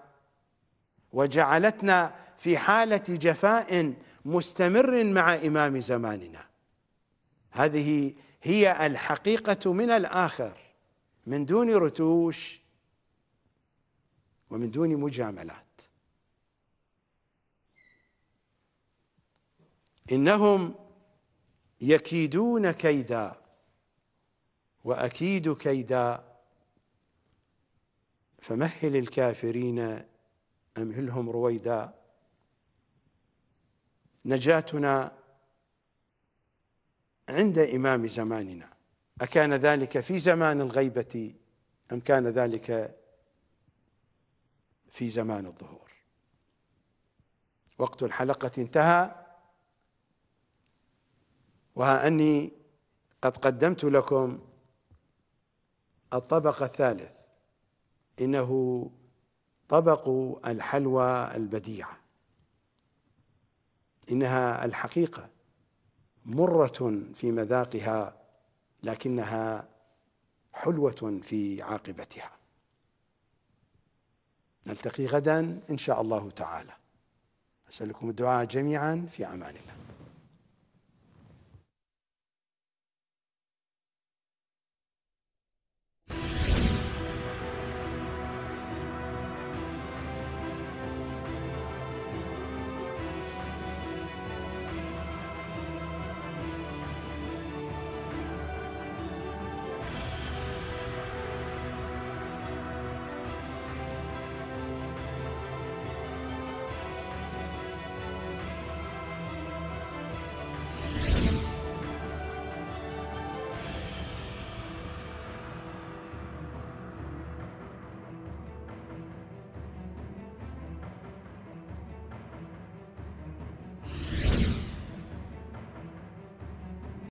[SPEAKER 1] وجعلتنا في حاله جفاء مستمر مع امام زماننا هذه هي الحقيقه من الاخر من دون رتوش ومن دون مجاملات انهم يكيدون كيدا وأكيد كيدا فمهل الكافرين أمهلهم رويدا نجاتنا عند إمام زماننا أكان ذلك في زمان الغيبة أم كان ذلك في زمان الظهور وقت الحلقة انتهى وها أني قد قدمت لكم الطبق الثالث إنه طبق الحلوى البديعة إنها الحقيقة مرة في مذاقها لكنها حلوة في عاقبتها نلتقي غدا إن شاء الله تعالى أسألكم الدعاء جميعا في أمان الله